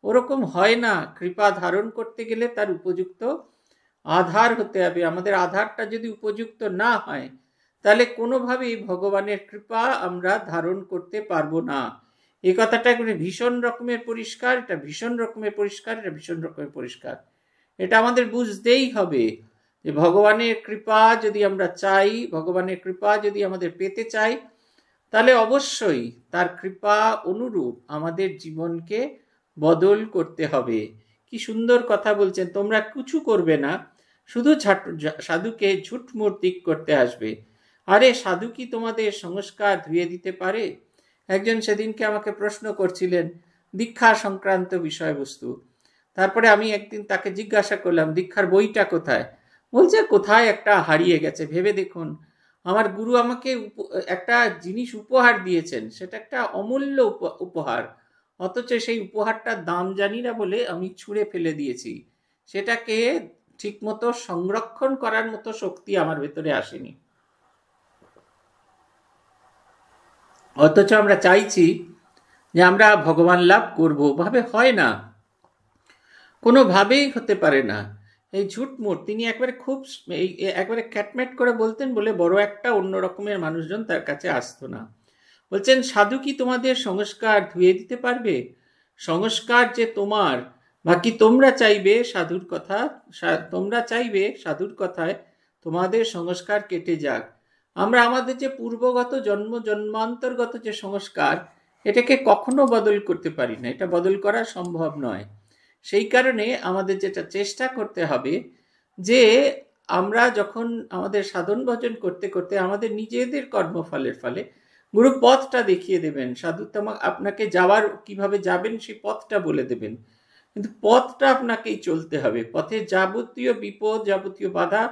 ওরকম হয় না কৃপা ধারণ করতে গেলে তার উপযুক্ত আধার হতে হবে আমাদের আধারটা যদি উপযুক্ত না হয় তাহলে কোনোভাবেই ভগবানের কৃপা আমরা ধারণ করতে পারবো না এ কথাটা এখানে ভীষণ রকমের পরিষ্কার এটা ভীষণ রকমের পরিষ্কার এটা ভীষণ রকমের পরিষ্কার এটা আমাদের বুঝতেই হবে যে ভগবানের কৃপা যদি আমরা চাই ভগবানের কৃপা যদি আমাদের পেতে চাই তাহলে অবশ্যই তার কৃপা অনুরূপ আমাদের জীবনকে বদল করতে হবে কি সুন্দর কথা বলছেন তোমরা কিছু করবে না শুধু সাধুকে ঝুটমুট দিক করতে আসবে আরে সাধু কি তোমাদের সংস্কার ধুয়ে দিতে পারে একজন সেদিনকে আমাকে প্রশ্ন করছিলেন দীক্ষা সংক্রান্ত বিষয়বস্তু তারপরে আমি একদিন তাকে জিজ্ঞাসা করলাম দীক্ষার বইটা কোথায় বলছে কোথায় একটা হারিয়ে গেছে ভেবে দেখুন আমার গুরু আমাকে একটা জিনিস উপহার দিয়েছেন সেটা একটা অমূল্য উপহার অথচ সেই উপহারটা দাম জানি না বলে আমি ছুঁড়ে ফেলে দিয়েছি সেটাকে ঠিকমতো সংরক্ষণ করার মতো শক্তি আমার ভেতরে আসেনি অথচ আমরা চাইছি যে আমরা ভগবান লাভ করবো ভাবে হয় না কোনোভাবেই হতে পারে না এই ঝুটমুট তিনি একবারে খুব এই একবারে ক্যাটম্যাট করে বলতেন বলে বড় একটা অন্য রকমের মানুষজন তার কাছে আসতো না বলছেন সাধু কি তোমাদের সংস্কার ধুয়ে দিতে পারবে সংস্কার যে তোমার বাকি তোমরা চাইবে সাধুর কথা তোমরা চাইবে সাধুর কথায় তোমাদের সংস্কার কেটে যাক আমরা আমাদের যে পূর্বগত জন্ম জন্মান্তরগত যে সংস্কার এটাকে কখনো বদল করতে পারি না এটা বদল করা সম্ভব নয় সেই কারণে আমাদের যেটা চেষ্টা করতে হবে যে আমরা যখন আমাদের সাধন ভজন করতে করতে আমাদের নিজেদের কর্মফলের ফলে গুরু পথটা দেখিয়ে দেবেন সাধু আপনাকে যাওয়ার কিভাবে যাবেন সেই পথটা বলে দেবেন কিন্তু পথটা আপনাকেই চলতে হবে পথে যাবতীয় বিপদ যাবতীয় বাধা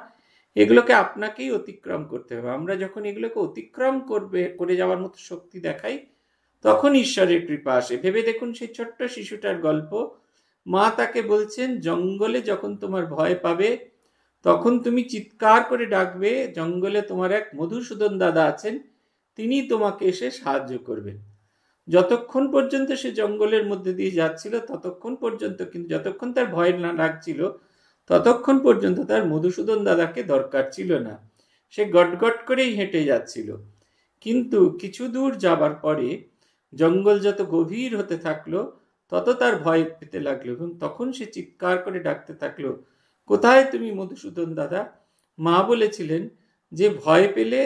এগুলোকে আপনাকেই অতিক্রম করতে হবে আমরা যখন এগুলোকে অতিক্রম করবে করে যাওয়ার মতো শক্তি দেখাই তখন ঈশ্বরের কৃপা আসে ভেবে দেখুন সেই ছোট্ট শিশুটার গল্প মা তাকে বলছেন জঙ্গলে যখন তোমার ভয় পাবে তখন তুমি চিৎকার করে ডাকবে জঙ্গলে তোমার এক মধুসূদন দাদা আছেন তিনি তোমাকে এসে সাহায্য করবেন যতক্ষণ পর্যন্ত সে জঙ্গলের মধ্যে দিয়ে যাচ্ছিল ততক্ষণ পর্যন্ত কিন্তু যতক্ষণ তার ভয় না লাগছিল ততক্ষণ পর্যন্ত তার মধুসূদন দাদাকে দরকার ছিল না সে গটগট করেই হেঁটে যাচ্ছিল কিন্তু কিছু দূর যাবার পরে জঙ্গল যত গভীর হতে থাকলো তত তার ভয় পেতে লাগলো এবং তখন সে চিৎকার করে ডাকতে থাকলো কোথায় তুমি মধুসূদন দাদা মা বলেছিলেন যে ভয় পেলে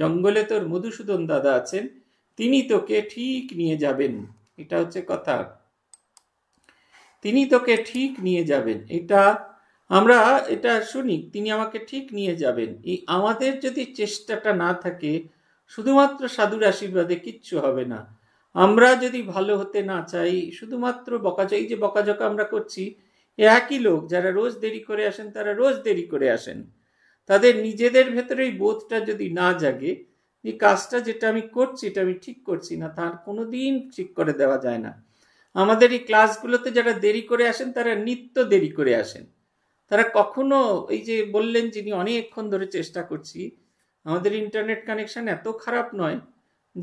জঙ্গলে তোর মধুসূদন দাদা আছেন তিনি তোকে ঠিক নিয়ে যাবেন এটা হচ্ছে কথা তিনি তোকে ঠিক নিয়ে যাবেন এটা আমরা এটা শুনি তিনি আমাকে ঠিক নিয়ে যাবেন এই আমাদের যদি চেষ্টাটা না থাকে শুধুমাত্র সাধুর আশীর্বাদে কিচ্ছু হবে না আমরা যদি ভালো হতে না চাই শুধুমাত্র এই যে বকাঝকা আমরা করছি একই লোক যারা রোজ দেরি করে আসেন তারা রোজ দেরি করে আসেন তাদের নিজেদের ভেতরে এই বোধটা যদি না জাগে এই কাজটা যেটা আমি করছি এটা আমি ঠিক করছি না তার কোনো দিন ঠিক করে দেওয়া যায় না আমাদের এই ক্লাসগুলোতে যারা দেরি করে আসেন তারা নিত্য দেরি করে আসেন তারা কখনো এই যে বললেন যিনি অনেকক্ষণ ধরে চেষ্টা করছি আমাদের ইন্টারনেট কানেকশন এত খারাপ নয়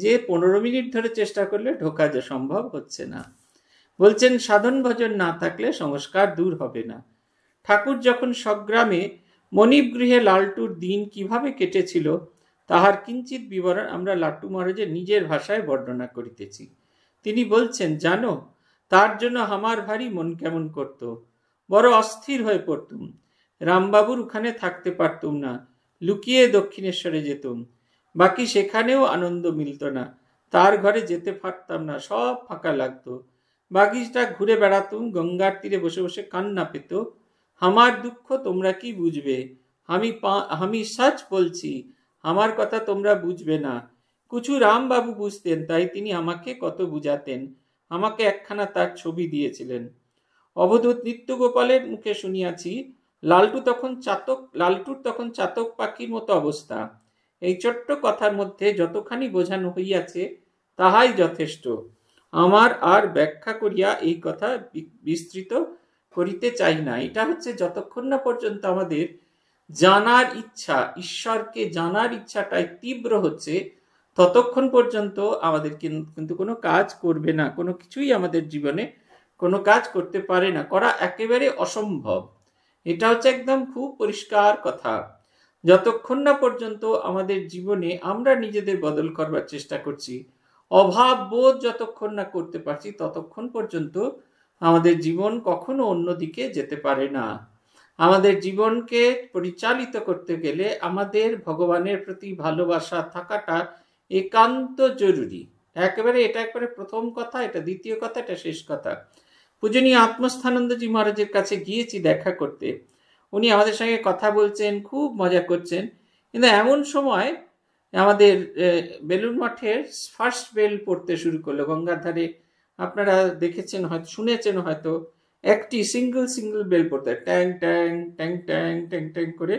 যে পনেরো মিনিট ধরে চেষ্টা করলে ঢোকা যে সম্ভব হচ্ছে না বলছেন সাধন ভজন না থাকলে সংস্কার দূর হবে না ঠাকুর যখন সগ্রামে মনিপ গৃহে লালটুর দিন কিভাবে কেটেছিল তাহার কিঞ্চিত বিবরণ আমরা লাট্টু মহারাজের নিজের ভাষায় বর্ণনা করিতেছি তিনি বলছেন জানো তার জন্য আমার ভারী মন কেমন করত বড় অস্থির হয়ে পড়তুম রামবাবুর ওখানে থাকতে পারতুম না লুকিয়ে দক্ষিণেশ্বরে যেতুম বাকি সেখানেও আনন্দ মিলত না তার ঘরে যেতে পারতাম না সব ফাঁকা লাগতো বাগিচটা ঘুরে বেড়াতুম গঙ্গার তীরে বসে বসে কান্না পেত আমার দুঃখ তোমরা কি বুঝবে আমি আমি সাচ বলছি আমার কথা তোমরা বুঝবে না কুচু রামবাবু বুঝতেন তাই তিনি আমাকে কত বুঝাতেন আমাকে একখানা তার ছবি দিয়েছিলেন অবধূত নিত্যগোপালের মুখে শুনিয়াছি লালটু তখন চাতক লালটুর তখন চাতক পাখির মতো অবস্থা এই ছোট্ট কথার মধ্যে যতখানি বোঝানো হইয়াছে তাহাই যথেষ্ট আমার আর ব্যাখ্যা করিয়া এই কথা বিস্তৃত করিতে চাই না এটা হচ্ছে যতক্ষণ না পর্যন্ত আমাদের জানার ইচ্ছা ঈশ্বরকে জানার ইচ্ছাটাই তীব্র হচ্ছে ততক্ষণ পর্যন্ত আমাদের কিন্তু কোনো কাজ করবে না কোনো কিছুই আমাদের জীবনে কোনো কাজ করতে পারে না করা একেবারে অসম্ভব এটা হচ্ছে একদম খুব পরিষ্কার কথা যতক্ষণ না পর্যন্ত আমাদের জীবনে আমরা নিজেদের বদল করবার চেষ্টা করছি অভাব বোধ যতক্ষণ না করতে পারছি ততক্ষণ পর্যন্ত আমাদের জীবন কখনো অন্যদিকে যেতে পারে না আমাদের জীবনকে পরিচালিত করতে গেলে আমাদের ভগবানের প্রতি ভালোবাসা থাকাটা একান্ত জরুরি একেবারে এটা একবারে প্রথম কথা এটা দ্বিতীয় কথা এটা শেষ কথা পূজনীয় আত্মস্থানন্দজি মহারাজের কাছে গিয়েছি দেখা করতে উনি আমাদের সঙ্গে কথা বলছেন খুব মজা করছেন কিন্তু এমন সময় আমাদের বেলুন মঠের ফার্স্ট বেল পড়তে শুরু করলো গঙ্গার ধারে আপনারা দেখেছেন হয়তো শুনেছেন হয়তো একটি সিঙ্গল সিঙ্গল বেল পড়তে ট্যাং ট্যাং ট্যাং ট্যাং ট্যাং ট্যাং করে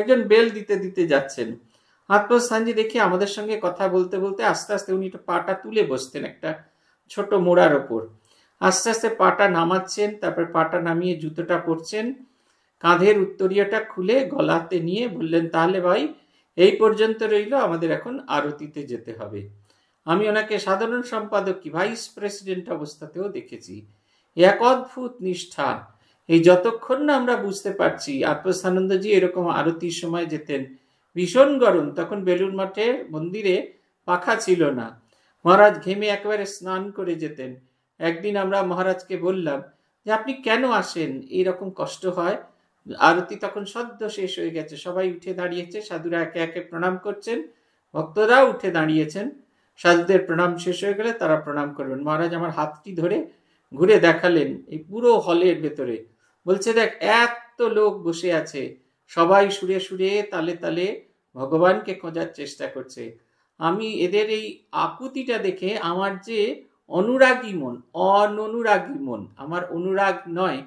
একজন বেল দিতে দিতে যাচ্ছেন আত্মজ সাঞ্জি দেখে আমাদের সঙ্গে কথা বলতে বলতে আস্তে আস্তে উনি একটা পাটা তুলে বসতেন একটা ছোট মোড়ার ওপর আস্তে আস্তে পাটা নামাচ্ছেন তারপর পাটা নামিয়ে জুতোটা পরছেন কাঁধের উত্তরীয়টা খুলে গলাতে নিয়ে বললেন তাহলে ভাই এই পর্যন্ত রইল আমাদের এখন আরতিতে যেতে হবে আমি ওনাকে সাধারণ সম্পাদক কি ভাইস প্রেসিডেন্ট অবস্থাতেও দেখেছি এক অদ্ভুত নিষ্ঠা এই যতক্ষণ না আমরা বুঝতে পারছি আত্মস্থানন্দজি এরকম আরতির সময় যেতেন ভীষণ গরম তখন বেলুর মাঠে মন্দিরে পাখা ছিল না মহারাজ ঘেমে একেবারে স্নান করে যেতেন একদিন আমরা মহারাজকে বললাম যে আপনি কেন আসেন এইরকম কষ্ট হয় আরতি তখন সদ্য শেষ হয়ে গেছে সবাই উঠে দাঁড়িয়েছে সাধুরা একে একে প্রণাম করছেন ভক্তরাও উঠে দাঁড়িয়েছেন সাধুদের প্রণাম শেষ হয়ে গেলে তারা প্রণাম করবেন মহারাজ আমার হাতটি ধরে ঘুরে দেখালেন এই পুরো হলের ভেতরে বলছে দেখ এত লোক বসে আছে সবাই সুরে সুরে তালে তালে ভগবানকে খোঁজার চেষ্টা করছে আমি এদের এই আকুতিটা দেখে আমার যে অনুরাগী মন অননুরাগী মন আমার অনুরাগ নয়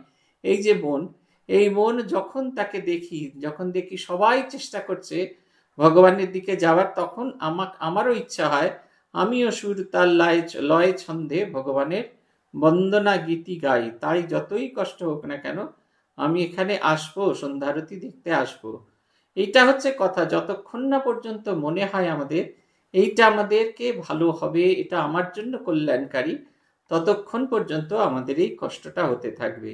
এই যে মন এই মন যখন তাকে দেখি যখন দেখি সবাই চেষ্টা করছে ভগবানের দিকে যাওয়ার তখন আমাক আমারও ইচ্ছা হয় আমিও সুর তার লয় ছন্দে ভগবানের বন্দনা গীতি গাই তাই যতই কষ্ট হোক না কেন আমি এখানে আসবো সন্ধ্যারতি দেখতে আসবো এইটা হচ্ছে কথা যতক্ষণ না পর্যন্ত মনে হয় আমাদের এইটা আমাদেরকে ভালো হবে এটা আমার জন্য কল্যাণকারী ততক্ষণ পর্যন্ত আমাদের এই কষ্টটা হতে থাকবে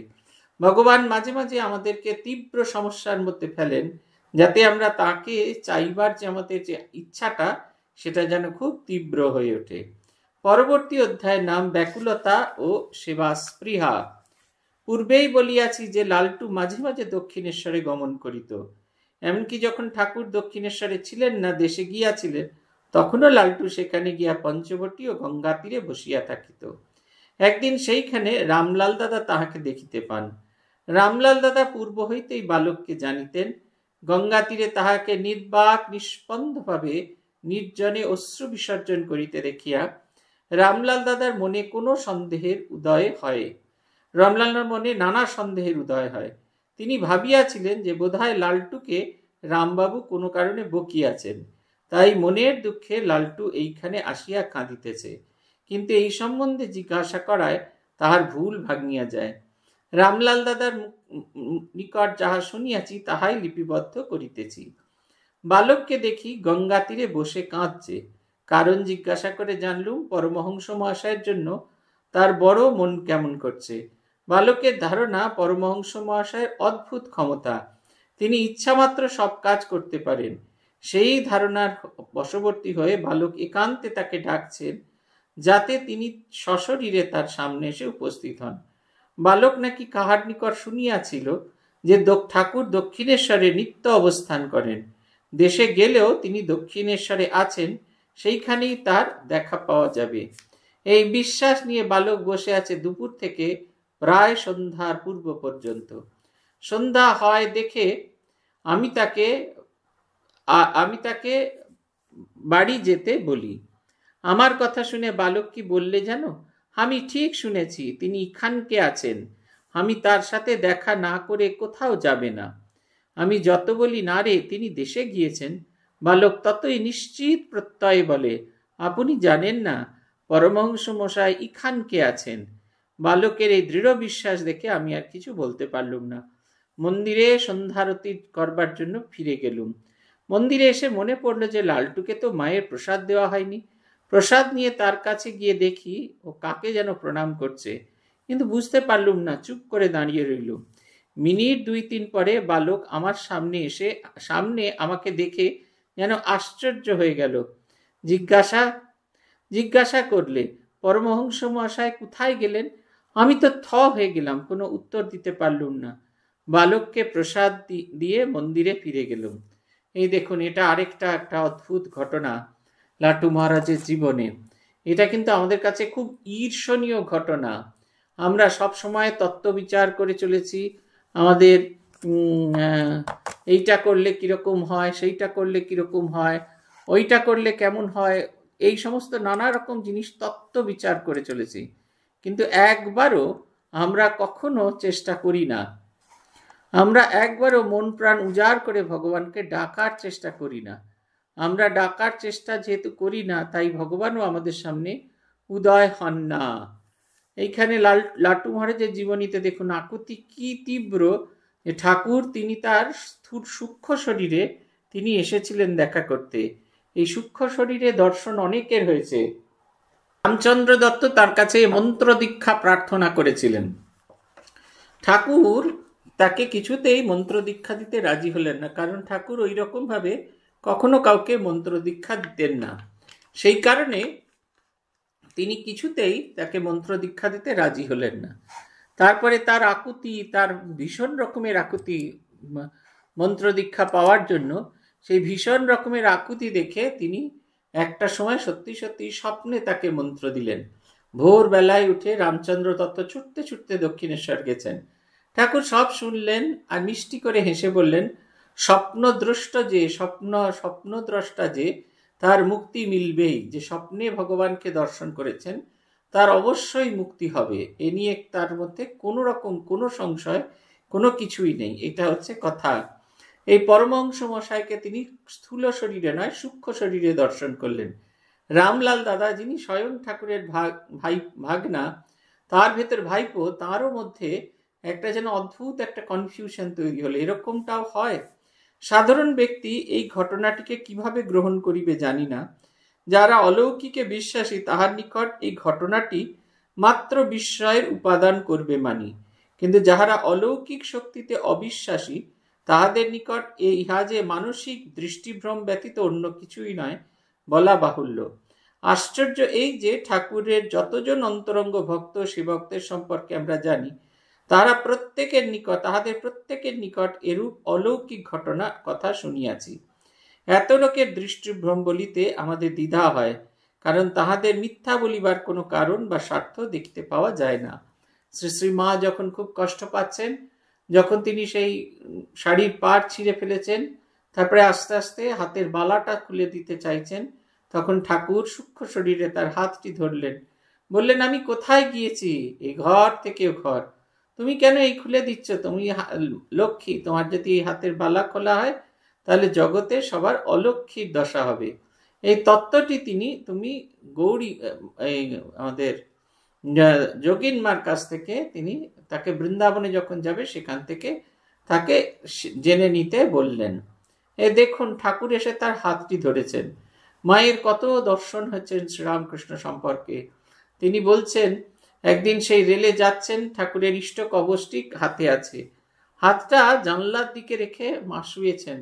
ভগবান মাঝে মাঝে আমাদেরকে তীব্র সমস্যার মধ্যে ফেলেন যাতে আমরা তাকে চাইবার যে আমাদের যে ইচ্ছাটা সেটা যেন খুব তীব্র হয়ে ওঠে পরবর্তী অধ্যায়ের নাম ব্যাকুলতা ও সেবা স্পৃহা পূর্বেই বলিয়াছি যে লালটু মাঝে মাঝে দক্ষিণেশ্বরে গমন করিত এমনকি যখন ঠাকুর দক্ষিণেশ্বরে ছিলেন না দেশে গিয়াছিলেন তখনও লালটু সেখানে গিয়া পঞ্চবটী ও গঙ্গা তীরে বসিয়া থাকিত একদিন সেইখানে রামলাল দাদা তাহাকে দেখিতে পান রামলাল দাদা পূর্ব হইতেই বালককে জানিতেন গঙ্গা তীরে তাহাকে নির্বাক নিষ্পন্দভাবে নির্জনে অশ্রু বিসর্জন করিতে দেখিয়া রামলাল দাদার মনে কোনো সন্দেহের উদয় হয় রামলালের মনে নানা সন্দেহের উদয় হয় তিনি ভাবিয়াছিলেন যে বোধহয় লালটুকে রামবাবু কোনো কারণে বকিয়াছেন তাই মনের দুঃখে লালটু এইখানে আসিয়া কাঁদিতেছে কিন্তু এই সম্বন্ধে জিজ্ঞাসা করায় তাহার ভুল ভাঙিয়া যায় রামলাল দাদার নিকট যাহা শুনিয়াছি তাহাই লিপিবদ্ধ করিতেছি বালককে দেখি গঙ্গা তীরে বসে কাঁদছে কারণ জিজ্ঞাসা করে জানলুম পরমহংস মহাশয়ের জন্য তার বড় মন কেমন করছে বালকের ধারণা পরমহংস মহাশয়ের অদ্ভুত ক্ষমতা তিনি ইচ্ছামাত্র সব কাজ করতে পারেন সেই ধারণার বশবর্তী হয়ে বালক একান্তে তাকে ডাকছেন যাতে তিনি সশরীরে তার সামনে এসে উপস্থিত হন বালক নাকি কাহার নিকট শুনিয়াছিল যে ঠাকুর দক্ষিণেশ্বরে নিত্য অবস্থান করেন দেশে গেলেও তিনি দক্ষিণেশ্বরে আছেন সেইখানেই তার দেখা পাওয়া যাবে এই বিশ্বাস নিয়ে বালক বসে আছে দুপুর থেকে প্রায় সন্ধ্যার পূর্ব পর্যন্ত সন্ধ্যা হয় দেখে আমি তাকে আমি তাকে বাড়ি যেতে বলি আমার কথা শুনে বালক কি বললে জানো আমি ঠিক শুনেছি তিনি খানকে আছেন আমি তার সাথে দেখা না করে কোথাও যাবে না আমি যত বলি না রে তিনি দেশে গিয়েছেন বালক ততই নিশ্চিত প্রত্যয় বলে আপনি জানেন না পরমহংস মশাই ইখানকে আছেন বালকের এই দৃঢ় বিশ্বাস দেখে আমি আর কিছু বলতে পারলুম না মন্দিরে সন্ধ্যারতি করবার জন্য ফিরে গেলুম মন্দিরে এসে মনে পড়লো যে লালটুকে তো মায়ের প্রসাদ দেওয়া হয়নি প্রসাদ নিয়ে তার কাছে গিয়ে দেখি ও কাকে যেন প্রণাম করছে কিন্তু বুঝতে পারলুম না চুপ করে দাঁড়িয়ে রইল মিনিট দুই তিন পরে বালক আমার সামনে এসে সামনে আমাকে দেখে যেন আশ্চর্য হয়ে গেল জিজ্ঞাসা জিজ্ঞাসা করলে পরমহংস মহাশয় কোথায় গেলেন আমি তো থ হয়ে গেলাম কোনো উত্তর দিতে পারলুম না বালককে প্রসাদ দিয়ে মন্দিরে ফিরে গেলুম এই দেখুন এটা আরেকটা একটা অদ্ভুত ঘটনা লাটু মহারাজের জীবনে এটা কিন্তু আমাদের কাছে খুব ঈর্ষণীয় ঘটনা আমরা সব সময় তত্ত্ব বিচার করে চলেছি আমাদের এইটা করলে কীরকম হয় সেইটা করলে কীরকম হয় ওইটা করলে কেমন হয় এই সমস্ত নানা রকম জিনিস তত্ত্ব বিচার করে চলেছি কিন্তু একবারও আমরা কখনো চেষ্টা করি না আমরা একবারও মন প্রাণ উজাড় করে ভগবানকে ডাকার চেষ্টা করি না আমরা ডাকার চেষ্টা যেহেতু করি না তাই ভগবানও আমাদের সামনে উদয় হন না এইখানে লাল লাটু মহারাজের জীবনীতে দেখুন আকুতি কি তীব্র ঠাকুর তিনি তার স্থূর সূক্ষ্ম শরীরে তিনি এসেছিলেন দেখা করতে এই সূক্ষ্ম শরীরে দর্শন অনেকের হয়েছে রামচন্দ্র দত্ত তার কাছে মন্ত্র দীক্ষা প্রার্থনা করেছিলেন ঠাকুর তাকে কিছুতেই মন্ত্র দীক্ষা দিতে রাজি হলেন না কারণ ঠাকুর ওই রকমভাবে কখনো কাউকে মন্ত্র দীক্ষা দিতেন না সেই কারণে তিনি কিছুতেই তাকে মন্ত্র দীক্ষা দিতে রাজি হলেন না তারপরে তার আকুতি তার ভীষণ রকমের আকুতি মন্ত্র দীক্ষা পাওয়ার জন্য সেই ভীষণ রকমের আকুতি দেখে তিনি একটা সময় সত্যি সত্যি স্বপ্নে তাকে মন্ত্র দিলেন ভোরবেলায় উঠে রামচন্দ্র দত্ত ছুটতে ছুটতে দক্ষিণেশ্বর গেছেন ঠাকুর সব শুনলেন আর মিষ্টি করে হেসে বললেন স্বপ্নদ্রষ্ট যে স্বপ্ন স্বপ্নদ্রষ্টা যে তার মুক্তি মিলবেই যে স্বপ্নে ভগবানকে দর্শন করেছেন তার অবশ্যই মুক্তি হবে এ নিয়ে তার মধ্যে কোনো রকম কোনো সংশয় কোনো কিছুই নেই এটা হচ্ছে কথা এই পরমহংস মশাইকে তিনি স্থূল শরীরে নয় সূক্ষ্ম শরীরে দর্শন করলেন রামলাল দাদা যিনি স্বয়ং ঠাকুরের ভাগ ভাই ভাগনা তার ভেতর ভাইপো তারও মধ্যে একটা যেন অদ্ভুত একটা কনফিউশন তৈরি হলো এরকমটাও হয় সাধারণ ব্যক্তি এই ঘটনাটিকে কিভাবে গ্রহণ করিবে জানি না যারা অলৌকিকে বিশ্বাসী তাহার নিকট এই ঘটনাটি মাত্র বিস্ময়ের উপাদান করবে মানি কিন্তু যাহারা অলৌকিক শক্তিতে অবিশ্বাসী তাহাদের নিকট এ ইহা যে মানসিক দৃষ্টিভ্রম ব্যতীত অন্য কিছুই নয় বলা বাহুল্য আশ্চর্য এই যে ঠাকুরের যতজন অন্তরঙ্গ ভক্ত সেবকদের সম্পর্কে আমরা জানি তারা প্রত্যেকের নিকট তাহাদের প্রত্যেকের নিকট এরূপ অলৌকিক ঘটনা কথা শুনিয়াছি এত লোকের দৃষ্টিভ্রম বলিতে আমাদের দ্বিধা হয় কারণ তাহাদের মিথ্যা বলিবার কোনো কারণ বা স্বার্থ দেখতে পাওয়া যায় না শ্রী শ্রী মা যখন খুব কষ্ট পাচ্ছেন যখন তিনি সেই শাড়ির পাড় ছিঁড়ে ফেলেছেন তারপরে আস্তে আস্তে হাতের বালাটা খুলে দিতে চাইছেন তখন ঠাকুর সূক্ষ্ম শরীরে তার হাতটি ধরলেন বললেন আমি কোথায় গিয়েছি এই ঘর থেকে ঘর তুমি কেন এই খুলে দিচ্ছ তুমি লক্ষ্মী তোমার যদি হাতের বালা খোলা হয় তাহলে জগতে সবার অলক্ষীর দশা হবে এই তত্ত্বটি তিনি তুমি গৌরী এই আমাদের মার কাছ থেকে তিনি তাকে বৃন্দাবনে যখন যাবে সেখান থেকে তাকে জেনে নিতে বললেন এ দেখুন ঠাকুর এসে তার হাতটি ধরেছেন মায়ের কত দর্শন হচ্ছেন শ্রীরামকৃষ্ণ সম্পর্কে তিনি বলছেন একদিন সেই রেলে যাচ্ছেন ঠাকুরের ইষ্ট কবচটি হাতে আছে হাতটা জানলার দিকে রেখে মা শুয়েছেন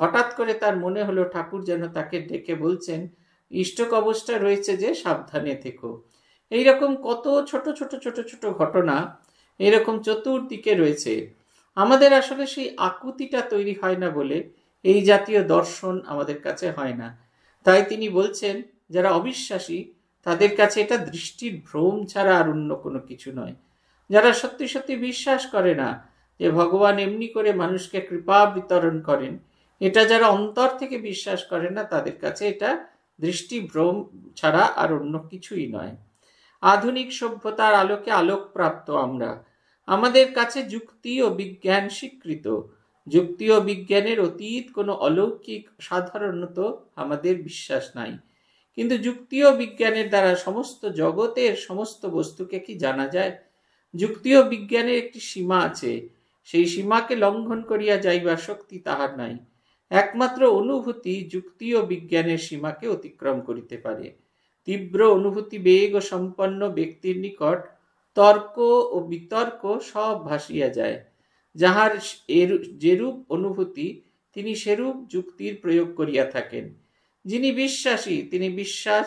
হঠাৎ করে তার মনে হলো ঠাকুর যেন তাকে ডেকে বলছেন ইষ্টকবচটা রয়েছে যে সাবধানে থেকো এইরকম কত ছোট ছোট ছোট ছোট ঘটনা এরকম চতুর্দিকে রয়েছে আমাদের আসলে সেই আকুতিটা তৈরি হয় না বলে এই জাতীয় দর্শন আমাদের কাছে হয় না তাই তিনি বলছেন যারা অবিশ্বাসী তাদের কাছে এটা দৃষ্টির ভ্রম ছাড়া আর অন্য কোনো কিছু নয় যারা সত্যি সত্যি বিশ্বাস করে না যে ভগবান এমনি করে মানুষকে কৃপা বিতরণ করেন এটা যারা অন্তর থেকে বিশ্বাস করে না তাদের কাছে এটা দৃষ্টিভ্রম ছাড়া আর অন্য কিছুই নয় আধুনিক সভ্যতার আলোকে আলোকপ্রাপ্ত আমরা আমাদের কাছে যুক্তি ও বিজ্ঞান স্বীকৃত যুক্তি ও বিজ্ঞানের অতীত কোনো অলৌকিক সাধারণত আমাদের বিশ্বাস নাই কিন্তু যুক্তি ও বিজ্ঞানের দ্বারা সমস্ত জগতের সমস্ত বস্তুকে কি জানা যায় যুক্তি ও বিজ্ঞানের একটি সীমা আছে সেই সীমাকে লঙ্ঘন করিয়া যাইবার শক্তি তাহার নাই একমাত্র অনুভূতি যুক্তি ও বিজ্ঞানের সীমাকে অতিক্রম করিতে পারে তীব্র অনুভূতি বেগ ও সম্পন্ন ব্যক্তির নিকট তর্ক ও বিতর্ক সব ভাসিয়া যায় যাহার যেরূপ অনুভূতি তিনি সেরূপ যুক্তির প্রয়োগ করিয়া থাকেন যিনি বিশ্বাসী তিনি বিশ্বাস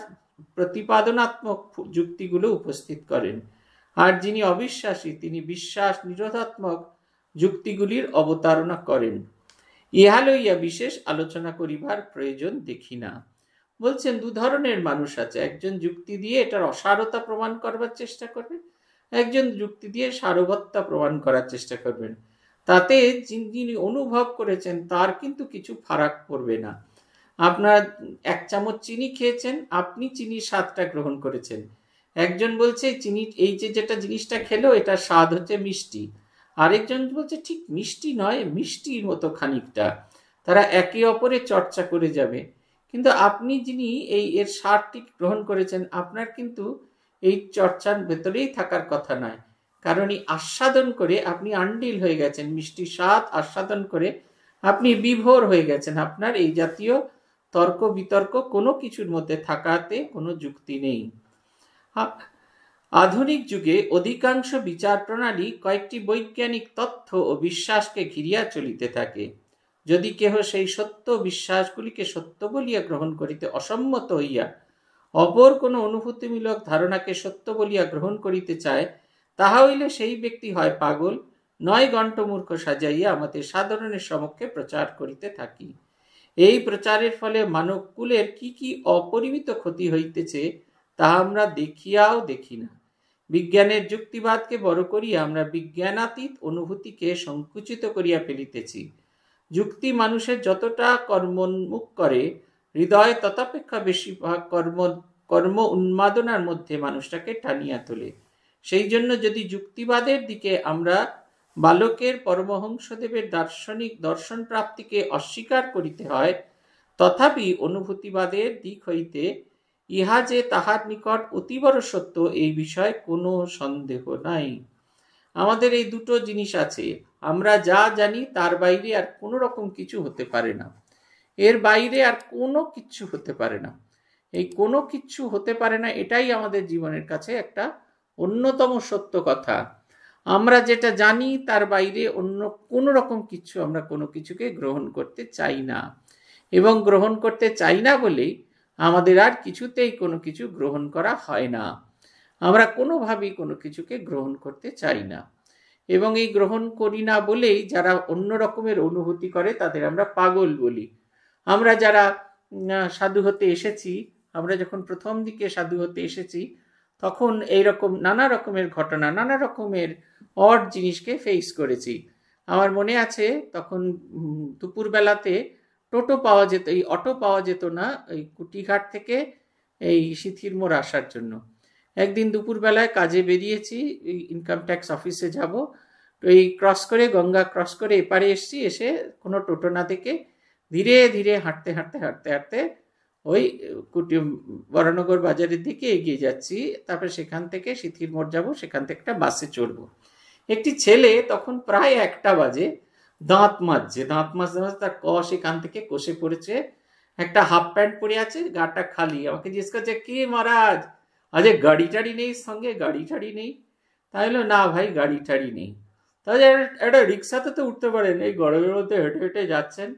প্রতিপাদনাত্মক যুক্তিগুলো উপস্থিত করেন আর যিনি অবিশ্বাসী তিনি বিশ্বাস নিরোধাত্মক যুক্তিগুলির অবতারণা করেন ইহা লইয়া বিশেষ আলোচনা করিবার প্রয়োজন দেখি না বলছেন দু ধরনের মানুষ আছে একজন যুক্তি দিয়ে এটার অসারতা প্রমাণ করবার চেষ্টা করবে একজন যুক্তি দিয়ে সারবত্তা প্রমাণ করার চেষ্টা করবেন তাতে যিনি অনুভব করেছেন তার কিন্তু কিছু ফারাক পড়বে না আপনার এক চামচ চিনি খেয়েছেন আপনি চিনির স্বাদটা গ্রহণ করেছেন একজন বলছে চিনি এই যে যেটা জিনিসটা খেলো এটা স্বাদ হচ্ছে মিষ্টি আরেকজন বলছে ঠিক মিষ্টি নয় মিষ্টির মতো খানিকটা তারা একে অপরে চর্চা করে যাবে কিন্তু আপনি যিনি এই এর সারটি গ্রহণ করেছেন আপনার কিন্তু এই চর্চার ভেতরেই থাকার কথা নয় কারণ এই আস্বাদন করে আপনি আন্ডিল হয়ে গেছেন মিষ্টি স্বাদ আস্বাদন করে আপনি বিভোর হয়ে গেছেন আপনার এই জাতীয় তর্ক বিতর্ক কোনো কিছুর মধ্যে থাকাতে কোনো যুক্তি নেই আধুনিক যুগে অধিকাংশ বিচার প্রণালী কয়েকটি বৈজ্ঞানিক তথ্য ও বিশ্বাসকে ঘিরিয়া চলিতে থাকে যদি কেহ সেই সত্য বিশ্বাসগুলিকে সত্য বলিয়া গ্রহণ করিতে অসম্মত হইয়া অপর কোন অনুভূতিমূলক ধারণাকে সত্য বলিয়া গ্রহণ করিতে চায় তাহা হইলে সেই ব্যক্তি হয় পাগল নয় গণ্ডমূর্খ সাজাইয়া আমাদের সাধারণের সমক্ষে প্রচার করিতে থাকি এই প্রচারের ফলে মানবকুলের কি কি অপরিমিত ক্ষতি হইতেছে তাহা আমরা দেখিয়াও দেখি না বিজ্ঞানের যুক্তিবাদকে বড় করিয়া আমরা বিজ্ঞানাতীত অনুভূতিকে সংকুচিত করিয়া ফেলিতেছি যুক্তি মানুষের যতটা কর্মোন্মুখ করে হৃদয় ততাপেক্ষা বেশিরভাগ কর্ম কর্ম উন্মাদনার মধ্যে মানুষটাকে টানিয়া তোলে সেই জন্য যদি যুক্তিবাদের দিকে আমরা বালকের পরমহংসদেবের দার্শনিক দর্শন প্রাপ্তিকে অস্বীকার করিতে হয় তথাপি অনুভূতিবাদের দিক হইতে ইহা যে তাহার নিকট বড় সত্য এই বিষয়ে কোনো সন্দেহ নাই আমাদের এই দুটো জিনিস আছে আমরা যা জানি তার বাইরে আর কোনো রকম কিছু হতে পারে না এর বাইরে আর কোনো কিছু হতে পারে না এই কোনো কিছু হতে পারে না এটাই আমাদের জীবনের কাছে একটা অন্যতম সত্য কথা আমরা যেটা জানি তার বাইরে অন্য কোনো রকম কিছু আমরা কোনো কিছুকে গ্রহণ করতে চাই না এবং গ্রহণ করতে চাই না বলেই আমাদের আর কিছুতেই কোনো কিছু গ্রহণ করা হয় না আমরা কোনোভাবেই কোনো কিছুকে গ্রহণ করতে চাই না এবং এই গ্রহণ করি না বলেই যারা অন্য রকমের অনুভূতি করে তাদের আমরা পাগল বলি আমরা যারা সাধু হতে এসেছি আমরা যখন প্রথম দিকে সাধু হতে এসেছি তখন এই রকম নানা রকমের ঘটনা নানা রকমের অড জিনিসকে ফেস করেছি আমার মনে আছে তখন দুপুরবেলাতে টোটো পাওয়া যেত এই অটো পাওয়া যেত না এই কুটিঘাট থেকে এই সিথির মোড় আসার জন্য একদিন দুপুরবেলায় কাজে বেরিয়েছি এই ইনকাম ট্যাক্স অফিসে যাব তো এই ক্রস করে গঙ্গা ক্রস করে এপারে এসছি এসে কোনো টোটো না থেকে ধীরে ধীরে হাঁটতে হাঁটতে হাঁটতে হাঁটতে ওই কুটি বরানগর বাজারের দিকে এগিয়ে যাচ্ছি তারপরে সেখান থেকে সিথির মোড় যাবো সেখান থেকে একটা বাসে চড়বো একটি ছেলে তখন প্রায় একটা বাজে দাঁত মাজছে দাঁত মাজতে মাজতে তার কষ এখান থেকে কষে পড়েছে একটা হাফ প্যান্ট পরে আছে গাটা খালি আমাকে জিজ্ঞেস করছে কি মহারাজ আজ গাড়ি টাড়ি নেই সঙ্গে গাড়ি টাড়ি নেই তাই হলো না ভাই গাড়ি টাড়ি নেই তাহলে একটা রিক্সাতে তো উঠতে পারেন এই গরমের মধ্যে হেঁটে হেঁটে যাচ্ছেন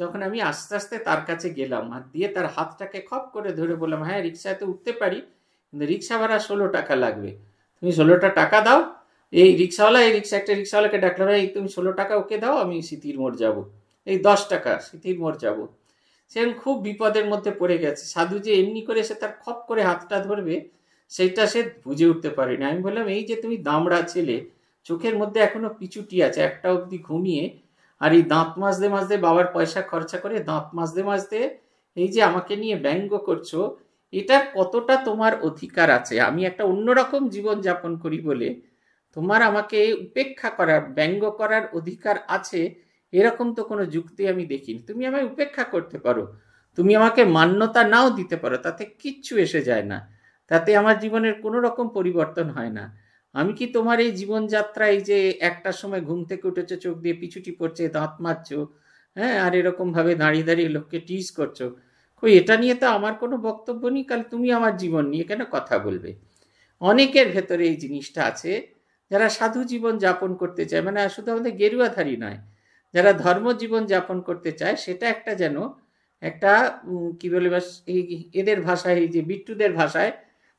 তখন আমি আস্তে আস্তে তার কাছে গেলাম আর দিয়ে তার হাতটাকে খপ করে ধরে বললাম হ্যাঁ রিক্সাতে উঠতে পারি কিন্তু রিক্সা ভাড়া ষোলো টাকা লাগবে তুমি ষোলোটা টাকা দাও এই রিক্সাওয়ালা এই রিক্সা একটা রিক্সাওয়ালাকে ডাকলো ভাই তুমি ষোলো টাকা ওকে দাও আমি স্মৃতির মোড় যাব এই দশ টাকা স্মৃতির মোড় যাব সেরকম খুব বিপদের মধ্যে পড়ে গেছে সাধু যে এমনি করে সে তার খপ করে হাতটা ধরবে সেটা সে বুঝে উঠতে পারেনি আমি বললাম এই যে তুমি দামড়া ছেলে চোখের মধ্যে এখনো পিচুটি আছে একটা অবধি ঘুমিয়ে আর এই দাঁত মাজতে মাজতে বাবার পয়সা খরচা করে দাঁত মাজতে মাজতে এই যে আমাকে নিয়ে ব্যঙ্গ করছো এটা কতটা তোমার অধিকার আছে আমি একটা অন্যরকম জীবন যাপন করি বলে তোমার আমাকে উপেক্ষা করার ব্যঙ্গ করার অধিকার আছে এরকম তো কোনো যুক্তি আমি দেখিনি তুমি আমায় উপেক্ষা করতে পারো তুমি আমাকে মান্যতা নাও দিতে পারো তাতে কিচ্ছু এসে যায় না তাতে আমার জীবনের কোনো রকম পরিবর্তন হয় না আমি কি তোমার এই জীবনযাত্রায় যে একটার সময় ঘুম থেকে উঠেছো চোখ দিয়ে পিছুটি পড়ছে দাঁত মারছো হ্যাঁ আর এরকমভাবে দাঁড়িয়ে দাঁড়িয়ে লোককে টিজ করছো কই এটা নিয়ে তো আমার কোনো বক্তব্য নেই কাল তুমি আমার জীবন নিয়ে কেন কথা বলবে অনেকের ভেতরে এই জিনিসটা আছে যারা সাধু জীবন যাপন করতে চায় মানে শুধু আমাদের গেরুয়াধারী নয় যারা ধর্ম জীবন যাপন করতে চায় সেটা একটা যেন একটা কি বলে এদের ভাষায় যে বিট্টুদের ভাষায়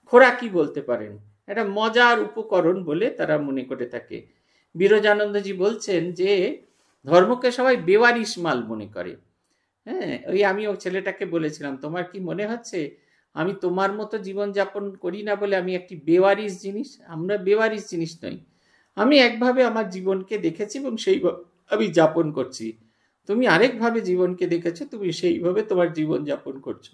খোরাকি বলতে পারেন একটা মজার উপকরণ বলে তারা মনে করে থাকে বিরজানন্দজি বলছেন যে ধর্মকে সবাই বেওয়ারিশ মাল মনে করে হ্যাঁ ওই আমি ও ছেলেটাকে বলেছিলাম তোমার কি মনে হচ্ছে আমি তোমার মতো জীবনযাপন করি না বলে আমি একটি বেওয়ারিস জিনিস আমরা বেওয়ারিস জিনিস নই আমি একভাবে আমার জীবনকে দেখেছি এবং সেই আমি যাপন করছি তুমি আরেকভাবে জীবনকে দেখেছো তুমি সেইভাবে তোমার জীবন যাপন করছো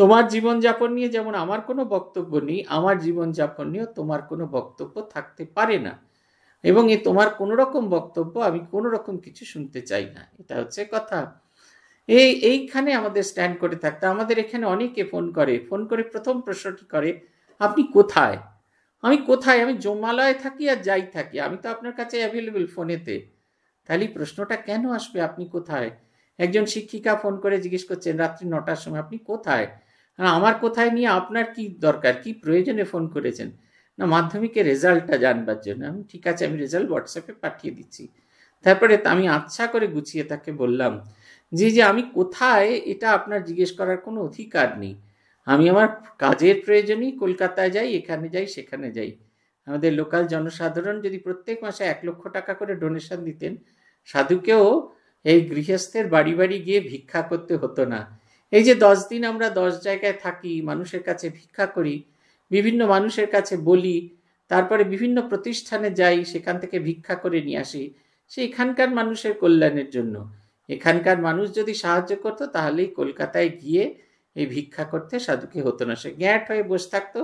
তোমার জীবনযাপন নিয়ে যেমন আমার কোনো বক্তব্য নেই আমার জীবনযাপন নিয়েও তোমার কোনো বক্তব্য থাকতে পারে না এবং এ তোমার কোনো রকম বক্তব্য আমি কোনো রকম কিছু শুনতে চাই না এটা হচ্ছে কথা এই এইখানে আমাদের স্ট্যান্ড করে থাকতে আমাদের এখানে অনেকে ফোন করে ফোন করে প্রথম প্রশ্নটি করে আপনি কোথায় আমি কোথায় আমি জমালয়ে থাকি আর যাই থাকি আমি তো আপনার কাছে অ্যাভেলেবেল ফোনেতে তাহলে প্রশ্নটা কেন আসবে আপনি কোথায় একজন শিক্ষিকা ফোন করে জিজ্ঞেস করছেন রাত্রি নটার সময় আপনি কোথায় আমার কোথায় নিয়ে আপনার কি দরকার কি প্রয়োজনে ফোন করেছেন না মাধ্যমিকে রেজাল্টটা জানবার জন্য আমি ঠিক আছে আমি রেজাল্ট হোয়াটসঅ্যাপে পাঠিয়ে দিচ্ছি তারপরে আমি আচ্ছা করে গুছিয়ে তাকে বললাম যে যে আমি কোথায় এটা আপনার জিজ্ঞেস করার কোনো অধিকার নেই আমি আমার কাজের প্রয়োজনেই কলকাতায় যাই এখানে যাই সেখানে যাই আমাদের লোকাল জনসাধারণ যদি প্রত্যেক মাসে এক লক্ষ টাকা করে ডোনেশন দিতেন সাধুকেও এই গৃহস্থের বাড়ি বাড়ি গিয়ে ভিক্ষা করতে হতো না এই যে দশ দিন আমরা দশ জায়গায় থাকি মানুষের কাছে ভিক্ষা করি বিভিন্ন মানুষের কাছে বলি তারপরে বিভিন্ন প্রতিষ্ঠানে যাই সেখান থেকে ভিক্ষা করে নিয়ে আসি সেইখানকার মানুষের কল্যাণের জন্য এখানকার মানুষ যদি সাহায্য করতো তাহলেই কলকাতায় গিয়ে এই ভিক্ষা করতে সাধুকে হতো না সে গ্যাট হয়ে বসে থাকতো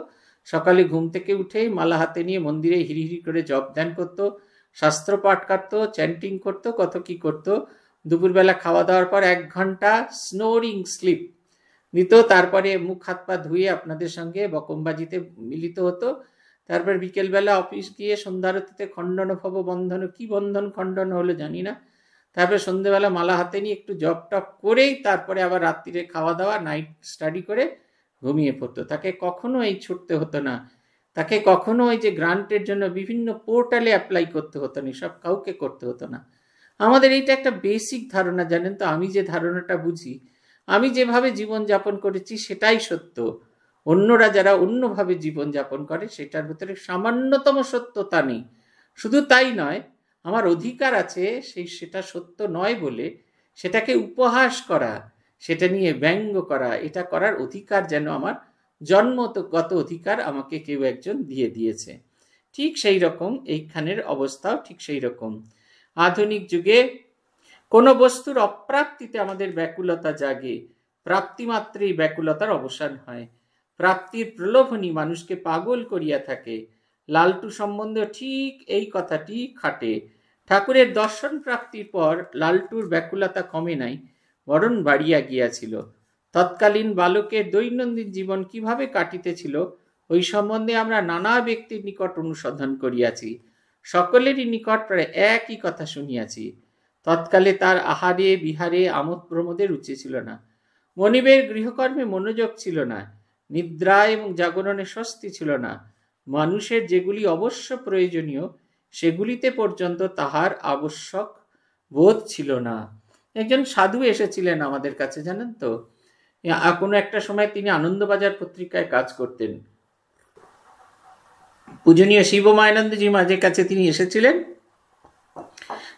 সকালে ঘুম থেকে উঠেই মালা হাতে নিয়ে মন্দিরে হিরিহিরি করে জপ ধ্যান করতো শাস্ত্র পাঠ কাটতো চ্যান্টিং করতো কত কি করতো দুপুরবেলা খাওয়া দাওয়ার পর এক ঘন্টা স্নোরিং স্লিপ নিত তারপরে মুখ হাত পা ধুয়ে আপনাদের সঙ্গে বকমবাজিতে মিলিত হতো তারপর বিকেলবেলা অফিস গিয়ে সন্ধ্যারতিতে খণ্ডন ভব বন্ধন কি বন্ধন খণ্ডন হলো জানি না তারপরে সন্ধেবেলা মালা হাতে নিয়ে একটু জব টপ করেই তারপরে আবার রাত্রিরে খাওয়া দাওয়া নাইট স্টাডি করে ঘুমিয়ে পড়তো তাকে কখনো এই ছুটতে হতো না তাকে কখনো ওই যে গ্রান্টের জন্য বিভিন্ন পোর্টালে অ্যাপ্লাই করতে হতো না সব কাউকে করতে হতো না আমাদের এইটা একটা বেসিক ধারণা জানেন তো আমি যে ধারণাটা বুঝি আমি যেভাবে জীবনযাপন করেছি সেটাই সত্য অন্যরা যারা অন্যভাবে জীবনযাপন করে সেটার ভিতরে সামান্যতম সত্যতা নেই শুধু তাই নয় আমার অধিকার আছে সেই সেটা সত্য নয় বলে সেটাকে উপহাস করা সেটা নিয়ে ব্যঙ্গ করা এটা করার অধিকার যেন আমার জন্মগত অধিকার আমাকে কেউ একজন দিয়ে দিয়েছে ঠিক সেই রকম এইখানের অবস্থাও ঠিক সেই রকম আধুনিক যুগে কোনো বস্তুর অপ্রাপ্তিতে আমাদের ব্যাকুলতা জাগে প্রাপ্তিমাত্রেই ব্যাকুলতার অবসান হয় প্রাপ্তির প্রলোভনী মানুষকে পাগল করিয়া থাকে লালটু সম্বন্ধে ঠিক এই কথাটি খাটে ঠাকুরের দর্শন প্রাপ্তির পর লালটুর ব্যাকুলতা কমে নাই বরণ বাড়িয়া গিয়াছিল তৎকালীন বালকের দৈনন্দিন জীবন কিভাবে কাটিতেছিল ওই সম্বন্ধে আমরা নানা ব্যক্তির নিকট অনুসন্ধান করিয়াছি সকলেরই নিকট প্রায় একই কথা শুনিয়াছি তৎকালে তার আহারে বিহারে আমোদ প্রমোদে রুচি ছিল না মনিবের গৃহকর্মে মনোযোগ ছিল না নিদ্রা এবং জাগরণে স্বস্তি ছিল না মানুষের যেগুলি অবশ্য প্রয়োজনীয় সেগুলিতে পর্যন্ত তাহার আবশ্যক বোধ ছিল না একজন সাধু এসেছিলেন আমাদের কাছে জানেন তো কোনো একটা সময় তিনি আনন্দবাজার পত্রিকায় কাজ করতেন পূজনীয় শিব মায়ানন্দজি মহারাজের কাছে তিনি এসেছিলেন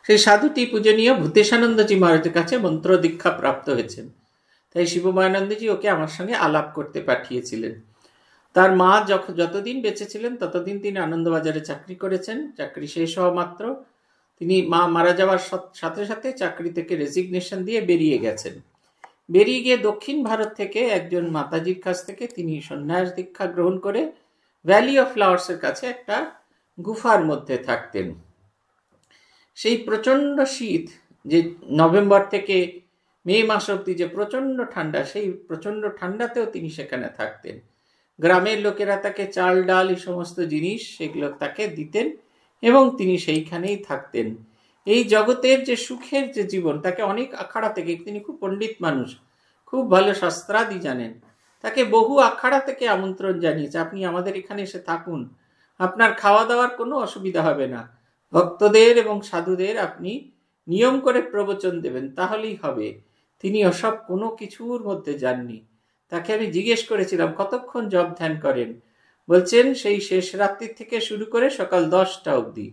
সেই সাধুটি পূজনীয় ভূতেশানন্দজি মহারাজের কাছে মন্ত্র দীক্ষা প্রাপ্ত হয়েছেন তাই শিব মায়ানন্দজি ওকে আমার সঙ্গে আলাপ করতে পাঠিয়েছিলেন তার মা যখন যতদিন বেঁচে ছিলেন ততদিন তিনি আনন্দবাজারে চাকরি করেছেন চাকরি শেষ হওয়া মাত্র তিনি মা মারা যাওয়ার সাথে সাথে চাকরি থেকে রেজিগনেশন দিয়ে বেরিয়ে গেছেন বেরিয়ে গিয়ে দক্ষিণ ভারত থেকে একজন মাতাজির কাছ থেকে তিনি সন্ন্যাস দীক্ষা গ্রহণ করে ভ্যালি অফ ফ্লাওয়ার্সের কাছে একটা গুফার মধ্যে থাকতেন সেই প্রচণ্ড শীত যে নভেম্বর থেকে মে মাস অব্দি যে প্রচণ্ড ঠান্ডা সেই প্রচণ্ড ঠান্ডাতেও তিনি সেখানে থাকতেন গ্রামের লোকেরা তাকে চাল ডাল এই সমস্ত জিনিস সেগুলো তাকে দিতেন এবং তিনি সেইখানেই থাকতেন এই জগতের যে সুখের যে জীবন তাকে অনেক আখাড়া থেকে তিনি খুব পণ্ডিত মানুষ খুব ভালো শাস্ত্রাদি জানেন তাকে বহু আখাড়া থেকে আমন্ত্রণ জানিয়েছে আপনি আমাদের এখানে এসে থাকুন আপনার খাওয়া দাওয়ার কোনো অসুবিধা হবে না ভক্তদের এবং সাধুদের আপনি নিয়ম করে প্রবচন দেবেন তাহলেই হবে তিনি ওসব কোনো কিছুর মধ্যে যাননি তাকে আমি জিজ্ঞেস করেছিলাম কতক্ষণ জব ধ্যান করেন বলছেন সেই শেষ রাত্রি থেকে শুরু করে সকাল দশটা অবধি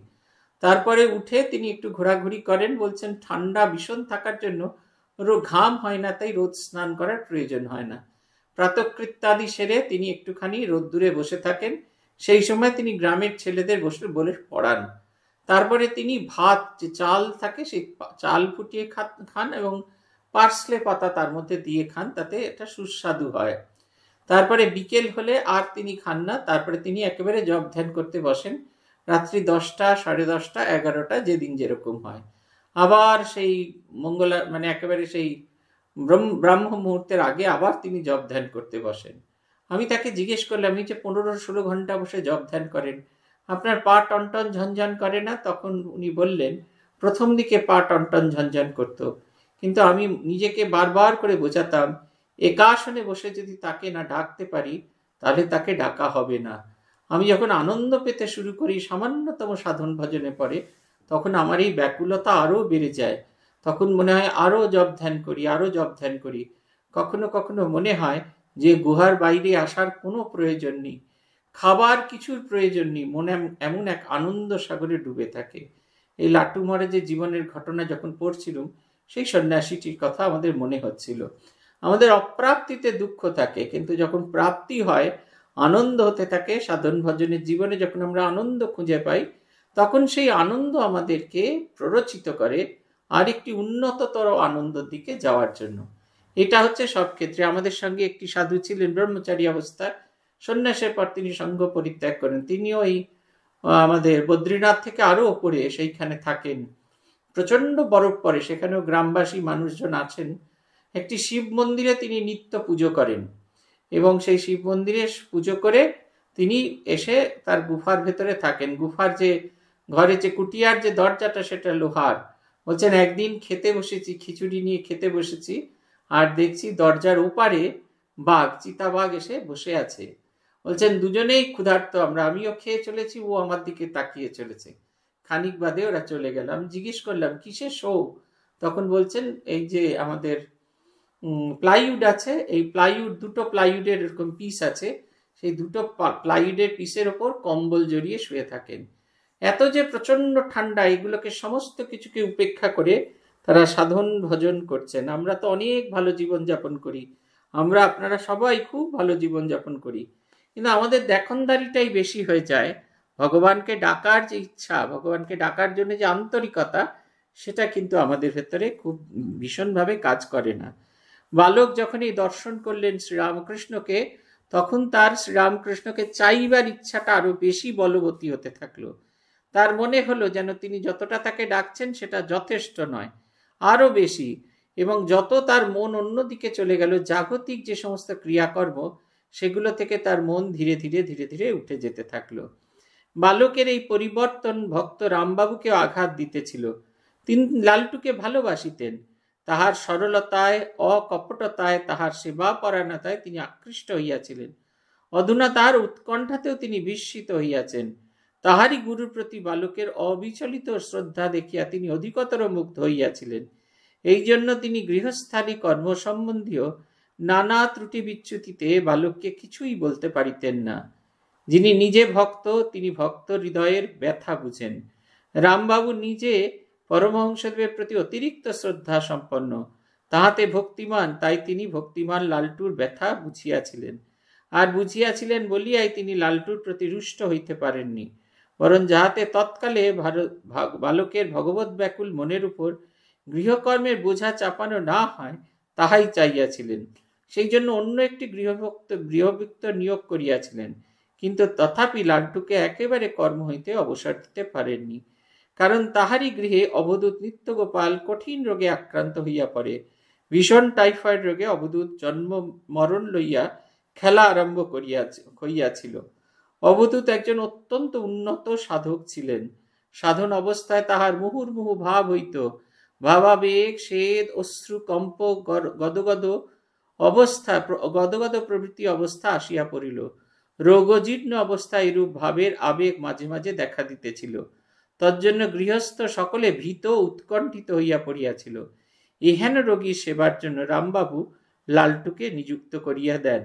তারপরে উঠে তিনি একটু ঘোরাঘুরি করেন বলছেন ঠান্ডা ভীষণ থাকার জন্য ঘাম হয় না তাই রোদ স্নান করার প্রয়োজন হয় না প্রাতকৃত্যাদি সেরে তিনি একটুখানি রোদ্দুরে বসে থাকেন সেই সময় তিনি গ্রামের ছেলেদের বসে বলে পড়ান তারপরে তিনি ভাত যে চাল থাকে সেই চাল ফুটিয়ে খান এবং পার্সলে পাতা তার মধ্যে দিয়ে খান তাতে এটা সুস্বাদু হয় তারপরে বিকেল হলে আর তিনি খান না তারপরে তিনি একেবারে জব ধ্যান করতে বসেন রাত্রি দশটা সাড়ে দশটা এগারোটা যেদিন যেরকম হয় আবার সেই মঙ্গলা মানে একেবারে সেই ব্রাহ্ম মুহূর্তের আগে আবার তিনি জব ধ্যান করতে বসেন আমি তাকে জিজ্ঞেস করলাম যে পনেরো ষোলো ঘন্টা বসে জব ধ্যান করেন আপনার পা টন ঝনঝন করে না তখন উনি বললেন প্রথম দিকে পা টন ঝনঝন করতো কিন্তু আমি নিজেকে বারবার করে বোঝাতাম একা আসনে বসে যদি তাকে না ডাকতে পারি তাহলে তাকে ডাকা হবে না আমি যখন আনন্দ পেতে শুরু করি সামান্যতম সাধন ভজনে পরে তখন আমার এই ব্যাকুলতা আরও বেড়ে যায় তখন মনে হয় আরও জব ধ্যান করি আরও জব ধ্যান করি কখনো কখনো মনে হয় যে গুহার বাইরে আসার কোনো প্রয়োজন নেই খাবার কিছুর প্রয়োজন নেই মনে এমন এক আনন্দ সাগরে ডুবে থাকে এই লাট্টু মহারাজের জীবনের ঘটনা যখন পড়ছিলাম সেই সন্ন্যাসীটির কথা আমাদের মনে হচ্ছিল আমাদের অপ্রাপ্তিতে দুঃখ থাকে কিন্তু যখন প্রাপ্তি হয় আনন্দ হতে থাকে সাধন ভজনের জীবনে যখন আমরা আনন্দ খুঁজে পাই তখন সেই আনন্দ আমাদেরকে প্ররোচিত করে আরেকটি উন্নততর আনন্দের দিকে যাওয়ার জন্য এটা হচ্ছে সব ক্ষেত্রে আমাদের সঙ্গে একটি সাধু ছিলেন ব্রহ্মচারী অবস্থায় সন্ন্যাসের পর তিনি সংঘ পরিত্যাগ করেন তিনিও এই আমাদের বদ্রীনাথ থেকে আরও ওপরে সেইখানে থাকেন প্রচণ্ড বরফ পড়ে সেখানেও গ্রামবাসী মানুষজন আছেন একটি শিব মন্দিরে তিনি নিত্য পুজো করেন এবং সেই শিব মন্দিরে পুজো করে তিনি এসে তার গুফার ভেতরে থাকেন গুফার যে ঘরে যে কুটিয়ার যে দরজাটা সেটা লোহার বলছেন একদিন খেতে বসেছি খিচুড়ি নিয়ে খেতে বসেছি আর দেখছি দরজার ওপারে বাঘ চিতাবাঘ এসে বসে আছে বলছেন দুজনেই ক্ষুধার্ত আমরা আমিও খেয়ে চলেছি ও আমার দিকে তাকিয়ে চলেছে খানিক বাদে ওরা চলে গেল আমি জিজ্ঞেস করলাম কিসে শো তখন বলছেন এই যে আমাদের প্লাইউড আছে এই প্লাইউড দুটো প্লাইউডের এরকম পিস আছে সেই দুটো প্লাইউডের পিসের ওপর কম্বল জড়িয়ে শুয়ে থাকেন এত যে প্রচণ্ড ঠান্ডা এগুলোকে সমস্ত কিছুকে উপেক্ষা করে তারা সাধন ভজন করছেন আমরা তো অনেক ভালো জীবনযাপন করি আমরা আপনারা সবাই খুব ভালো জীবনযাপন করি কিন্তু আমাদের দেখনদারিটাই বেশি হয়ে যায় ভগবানকে ডাকার যে ইচ্ছা ভগবানকে ডাকার জন্য যে আন্তরিকতা সেটা কিন্তু আমাদের ভেতরে খুব ভীষণভাবে কাজ করে না বালক যখন এই দর্শন করলেন শ্রীরামকৃষ্ণকে তখন তার শ্রীরামকৃষ্ণকে চাইবার ইচ্ছাটা আরও বেশি বলবতী হতে থাকলো তার মনে হলো যেন তিনি যতটা তাকে ডাকছেন সেটা যথেষ্ট নয় আরও বেশি এবং যত তার মন অন্যদিকে চলে গেল জাগতিক যে সমস্ত ক্রিয়াকর্ম সেগুলো থেকে তার মন ধীরে ধীরে ধীরে ধীরে উঠে যেতে থাকলো বালকের এই পরিবর্তন ভক্ত রামবাবুকে আঘাত দিতেছিল তিনি লালটুকে ভালোবাসিতেন তাহার সরলতায় অকপটতায় তাহার সেবা পরায়ণতায় তিনি আকৃষ্ট হইয়াছিলেন অধুনা তাহার উৎকণ্ঠাতেও তিনি বিস্মিত হইয়াছেন তাহারই গুরুর প্রতি বালকের অবিচলিত শ্রদ্ধা দেখিয়া তিনি অধিকতর মুগ্ধ হইয়াছিলেন এই জন্য তিনি গৃহস্থানী কর্ম সম্বন্ধীয় নানা ত্রুটি বিচ্যুতিতে বালককে কিছুই বলতে পারিতেন না যিনি নিজে ভক্ত তিনি ভক্ত হৃদয়ের ব্যথা বুঝেন রামবাবু নিজে পরমহংসদেবের প্রতি অতিরিক্ত শ্রদ্ধা সম্পন্ন তাহাতে ভক্তিমান তাই তিনি ভক্তিমান লালটুর ব্যথা বুঝিয়াছিলেন আর বুঝিয়াছিলেন বলিয়াই তিনি লালটুর প্রতি রুষ্ট হইতে পারেননি বরং যাহাতে তৎকালে বালকের ভগবত ব্যাকুল মনের উপর গৃহকর্মের বোঝা চাপানো না হয় তাহাই চাইয়াছিলেন সেই জন্য অন্য একটি গৃহভক্ত গৃহভুক্ত নিয়োগ করিয়াছিলেন কিন্তু তথাপি লাড্ডুকে একেবারে কর্ম হইতে অবসর দিতে পারেননি কারণ তাহারই গৃহে অবধূত নিত্যগোপাল কঠিন রোগে আক্রান্ত হইয়া পড়ে ভীষণ টাইফয়েড রোগে অবধূত জন্ম মরণ লইয়া খেলা আরম্ভ করিয়া হইয়াছিল অবধূত একজন অত্যন্ত উন্নত সাধক ছিলেন সাধন অবস্থায় তাহার মুহুর্মুহু ভাব হইত ভাবাবেগ শ্বেদ অশ্রু কম্প গদগদ অবস্থা গদগদ প্রভৃতি অবস্থা আসিয়া পড়িল রোগজীর্ণ অবস্থা এরূপ ভাবের আবেগ মাঝে মাঝে দেখা দিতেছিল তজ্জন্য গৃহস্থ সকলে ভীত উৎকণ্ঠিত হইয়া পড়িয়াছিল এহেন রোগী সেবার জন্য রামবাবু লালটুকে নিযুক্ত করিয়া দেন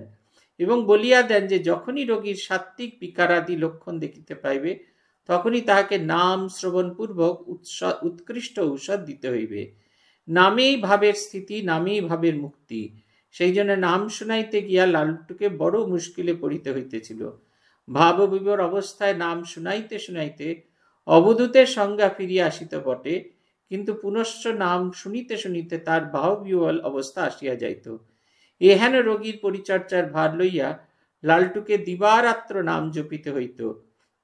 এবং বলিয়া দেন যে যখনই রোগীর সাত্ত্বিক বিকারাদি লক্ষণ দেখিতে পাইবে তখনই তাহাকে নাম শ্রবণপূর্বক উৎকৃষ্ট ঔষধ দিতে হইবে নামেই ভাবের স্থিতি নামেই ভাবের মুক্তি সেই জন্য নাম শুনাইতে গিয়া লালটুকে বড় মুশকিলে পড়িতে হইতেছিল ভাববিবর অবস্থায় নাম শুনাইতে শুনাইতে অবদূতের সংজ্ঞা ফিরিয়া আসিত বটে কিন্তু পুনশ্চ নাম শুনিতে শুনিতে তার ভাববিহল অবস্থা আসিয়া যাইত এহেন রোগীর পরিচর্যার ভার লইয়া লালটুকে দিবারাত্র নাম জপিতে হইত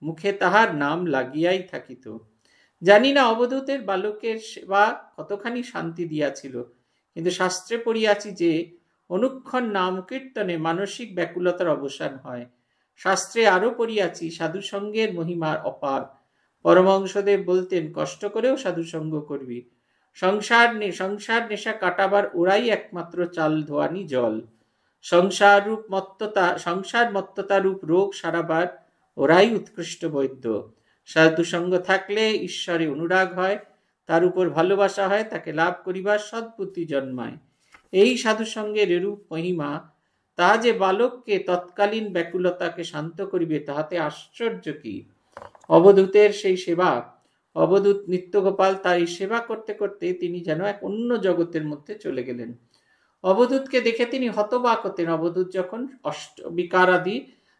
মুখে তাহার নাম লাগিয়াই থাকিত জানি না অবধূতের বালকের সেবা কতখানি শান্তি দিয়াছিল কিন্তু শাস্ত্রে পড়িয়াছি যে অনুক্ষণ নাম কীর্তনে মানসিক ব্যাকুলতার অবসান হয় শাস্ত্রে আরও পড়িয়াছি সাধুসঙ্গের মহিমার অপার পরমহংসদেব বলতেন কষ্ট করেও সাধুসঙ্গ করবি সংসার নে সংসার নেশা কাটাবার ওরাই একমাত্র চাল ধোয়ানি জল সংসার রূপ মত্ততা সংসার মত্ততা রূপ রোগ সারাবার ওরাই উৎকৃষ্ট বৈদ্য সাধুসঙ্গ থাকলে ঈশ্বরে অনুরাগ হয় তার উপর ভালোবাসা হয় তাকে লাভ করিবার সদ্বুদ্ধি জন্মায় এই সাধুর সঙ্গে এরূপ মহিমা তা যে বালককে তৎকালীন ব্যাকুলতাকে শান্ত করিবে তাহাতে আশ্চর্য কি অবধূতের সেই সেবা অবধূত নিত্যগোপাল তার এই সেবা করতে করতে তিনি যেন এক অন্য জগতের মধ্যে চলে গেলেন অবধূতকে দেখে তিনি হতবাক হতেন অবধূত যখন অষ্ট বিকারাদি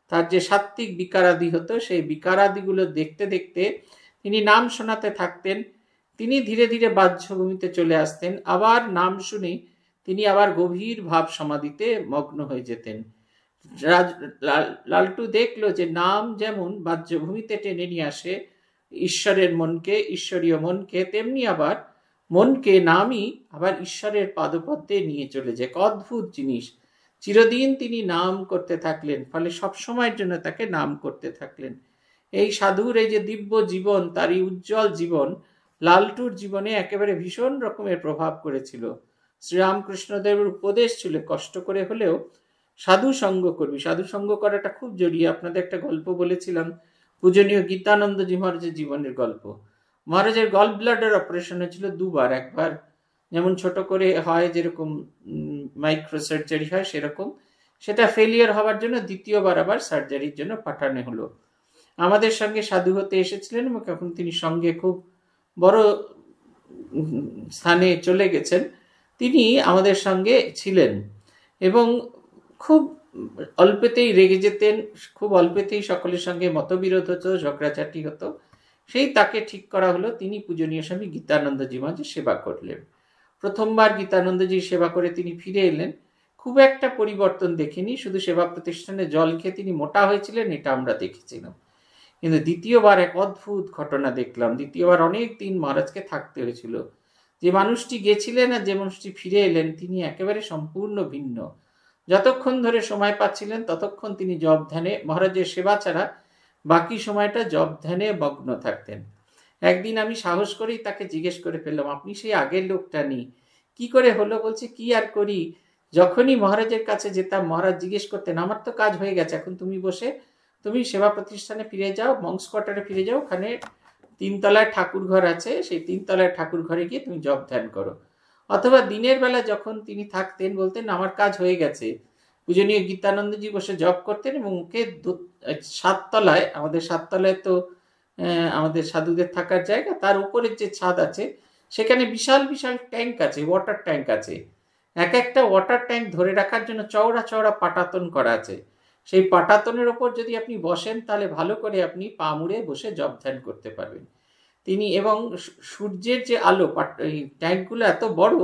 তার যে সাত্ত্বিক বিকারাদি হতো সেই বিকারাদিগুলো দেখতে দেখতে তিনি নাম শোনাতে থাকতেন তিনি ধীরে ধীরে বাহ্যভূমিতে চলে আসতেন আবার নাম শুনেই তিনি আবার গভীর ভাব সমাধিতে মগ্ন হয়ে যেতেন লালটু দেখল যে নাম যেমন বাহ্যভূমিতে টেনে নিয়ে আসে ঈশ্বরের মনকে ঈশ্বরীয় মনকে তেমনি আবার মনকে নামই আবার ঈশ্বরের পাদপদ্মে নিয়ে চলে যায় অদ্ভুত জিনিস চিরদিন তিনি নাম করতে থাকলেন ফলে সব সময়ের জন্য তাকে নাম করতে থাকলেন এই সাধুর এই যে দিব্য জীবন তার এই উজ্জ্বল জীবন লালটুর জীবনে একেবারে ভীষণ রকমের প্রভাব করেছিল শ্রীরামকৃষ্ণদেবের উপদেশ ছিল কষ্ট করে হলেও সাধু সঙ্গ করবি সাধু সঙ্গ করাটা খুব জরুরি আপনাদের একটা গল্প বলেছিলাম পূজনীয় গীতানন্দজি মহারাজের জীবনের গল্প মহারাজের গল ব্লাডার অপারেশন হয়েছিল দুবার একবার যেমন ছোট করে হয় যেরকম মাইক্রো সার্জারি হয় সেরকম সেটা ফেলিয়ার হওয়ার জন্য দ্বিতীয়বার আবার সার্জারির জন্য পাঠানো হলো আমাদের সঙ্গে সাধু হতে এসেছিলেন এবং এখন তিনি সঙ্গে খুব বড় স্থানে চলে গেছেন তিনি আমাদের সঙ্গে ছিলেন এবং খুব অল্পেতেই রেগে যেতেন খুব অল্পেতেই সকলের সঙ্গে মতবিরোধ হতো ঝগড়াঝাটি হতো সেই তাকে ঠিক করা হলো তিনি পূজনীয় স্বামী গীতানন্দজি মাঝে সেবা করলেন প্রথমবার গীতানন্দজির সেবা করে তিনি ফিরে এলেন খুব একটা পরিবর্তন দেখিনি শুধু সেবা প্রতিষ্ঠানে জল খেয়ে তিনি মোটা হয়েছিলেন এটা আমরা দেখেছিলাম কিন্তু দ্বিতীয়বার এক অদ্ভুত ঘটনা দেখলাম দ্বিতীয়বার অনেক দিন মহারাজকে থাকতে হয়েছিল যে মানুষটি গেছিলেন আর যে মানুষটি ফিরে এলেন তিনি একেবারে সম্পূর্ণ ভিন্ন যতক্ষণ ধরে সময় পাচ্ছিলেন ততক্ষণ তিনি জব ধ্যানে মহারাজের সেবা ছাড়া বাকি সময়টা জব ধ্যানে মগ্ন থাকতেন একদিন আমি সাহস করেই তাকে জিজ্ঞেস করে ফেললাম আপনি সেই আগের লোকটা নি কি করে হলো বলছে কি আর করি যখনই মহারাজের কাছে যেতাম মহারাজ জিজ্ঞেস করতেন আমার তো কাজ হয়ে গেছে এখন তুমি বসে তুমি সেবা প্রতিষ্ঠানে ফিরে যাও মংস কোয়ার্টারে ফিরে যাও ওখানে তিনতলায় ঠাকুর ঘর আছে সেই তিনতলায় ঠাকুর ঘরে গিয়ে তুমি জপ ধ্যান করো অথবা দিনের বেলা যখন তিনি থাকতেন বলতেন আমার কাজ হয়ে গেছে পূজনীয় গীতানন্দজি বসে জপ করতেন এবং ওকে সাততলায় আমাদের সাততলায় তো আমাদের সাধুদের থাকার জায়গা তার উপরের যে ছাদ আছে সেখানে বিশাল বিশাল ট্যাঙ্ক আছে ওয়াটার ট্যাঙ্ক আছে এক একটা ওয়াটার ট্যাঙ্ক ধরে রাখার জন্য চওড়া চওড়া পাটাতন করা আছে সেই পাটাতনের ওপর যদি আপনি বসেন তাহলে ভালো করে আপনি পা মুড়ে বসে জব ধ্যান করতে পারবেন তিনি এবং সূর্যের যে আলো এই ট্যাঙ্কগুলো এত বড়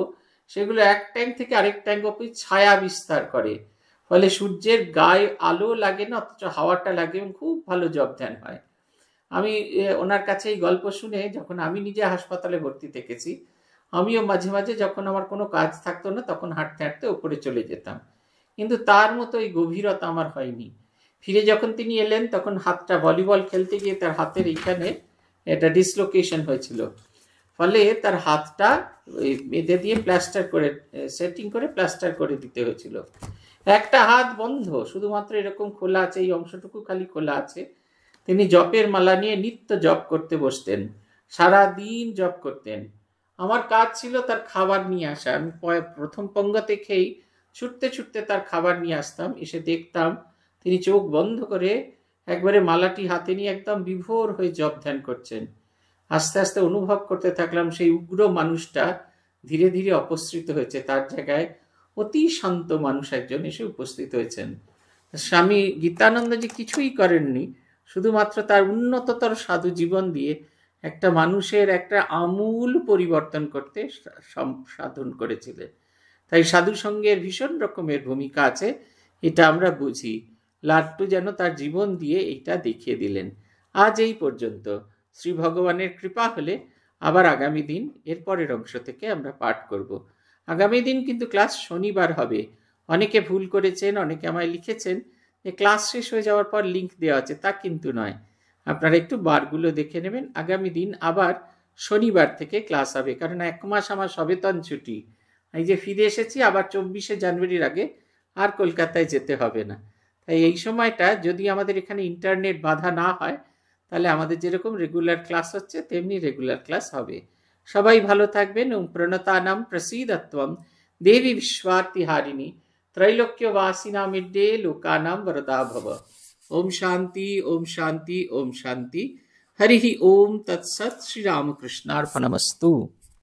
সেগুলো এক ট্যাঙ্ক থেকে আরেক ট্যাঙ্ক অপি ছায়া বিস্তার করে ফলে সূর্যের গায়ে আলো লাগে না অথচ হাওয়াটা লাগে এবং খুব ভালো জব ধ্যান হয় আমি ওনার কাছে এই গল্প শুনে যখন আমি নিজে হাসপাতালে ভর্তি থেকেছি আমিও মাঝে মাঝে যখন আমার কোনো কাজ থাকতো না তখন হাঁটতে হাঁটতে ওপরে চলে যেতাম কিন্তু তার মতো ওই গভীরতা আমার হয়নি ফিরে যখন তিনি এলেন তখন হাতটা ভলিবল খেলতে গিয়ে তার হাতের এইখানে এটা ডিসলোকেশন হয়েছিল ফলে তার হাতটা বেঁধে দিয়ে প্লাস্টার করে সেটিং করে প্লাস্টার করে দিতে হয়েছিল একটা হাত বন্ধ শুধুমাত্র এরকম খোলা আছে এই অংশটুকু খালি খোলা আছে তিনি জপের মালা নিয়ে নিত্য জপ করতে বসতেন সারা দিন জপ করতেন আমার কাজ ছিল তার খাবার নিয়ে আসা আমি প্রথম পঙ্গতে খেয়েই ছুটতে ছুটতে তার খাবার নিয়ে আসতাম এসে দেখতাম তিনি চোখ বন্ধ করে একবারে মালাটি হাতে নিয়ে একদম বিভোর হয়ে জব ধ্যান করছেন আস্তে আস্তে অনুভব করতে থাকলাম সেই উগ্র মানুষটা ধীরে ধীরে অপসৃত হয়েছে তার জায়গায় অতি শান্ত মানুষ একজন এসে উপস্থিত হয়েছেন স্বামী গীতানন্দজি কিছুই করেননি শুধুমাত্র তার উন্নততর সাধু জীবন দিয়ে একটা মানুষের একটা আমূল পরিবর্তন করতে সাধন করেছিলেন তাই সাধু সঙ্গের ভীষণ রকমের ভূমিকা আছে এটা আমরা বুঝি লাট্টু যেন তার জীবন দিয়ে এটা দেখিয়ে দিলেন আজ এই পর্যন্ত শ্রী ভগবানের কৃপা হলে আবার আগামী দিন এর পরের অংশ থেকে আমরা পাঠ করব আগামী দিন কিন্তু ক্লাস শনিবার হবে অনেকে ভুল করেছেন অনেকে আমায় লিখেছেন যে ক্লাস শেষ হয়ে যাওয়ার পর লিঙ্ক দেওয়া আছে তা কিন্তু নয় আপনারা একটু বারগুলো দেখে নেবেন আগামী দিন আবার শনিবার থেকে ক্লাস হবে কারণ এক মাস আমার সবেতন ছুটি এই যে ফিরে এসেছি আবার চব্বিশে জানুয়ারির আগে আর কলকাতায় যেতে হবে না তাই এই সময়টা যদি আমাদের এখানে ইন্টারনেট বাধা না হয় তাহলে আমাদের যেরকম রেগুলার ক্লাস হচ্ছে তেমনি রেগুলার ক্লাস হবে সবাই ভালো থাকবেন এবং প্রণতানাম প্রসিদত্বম দেবী ত্রৈলোক্য বাসী ত্রৈলোক্য বাসিনামিড্ডে লোকানাম বরদা ভব ওম শান্তি ওম শান্তি ওম শান্তি হরি ওম তৎসৎ শ্রীরামকৃষ্ণার্পণমস্তু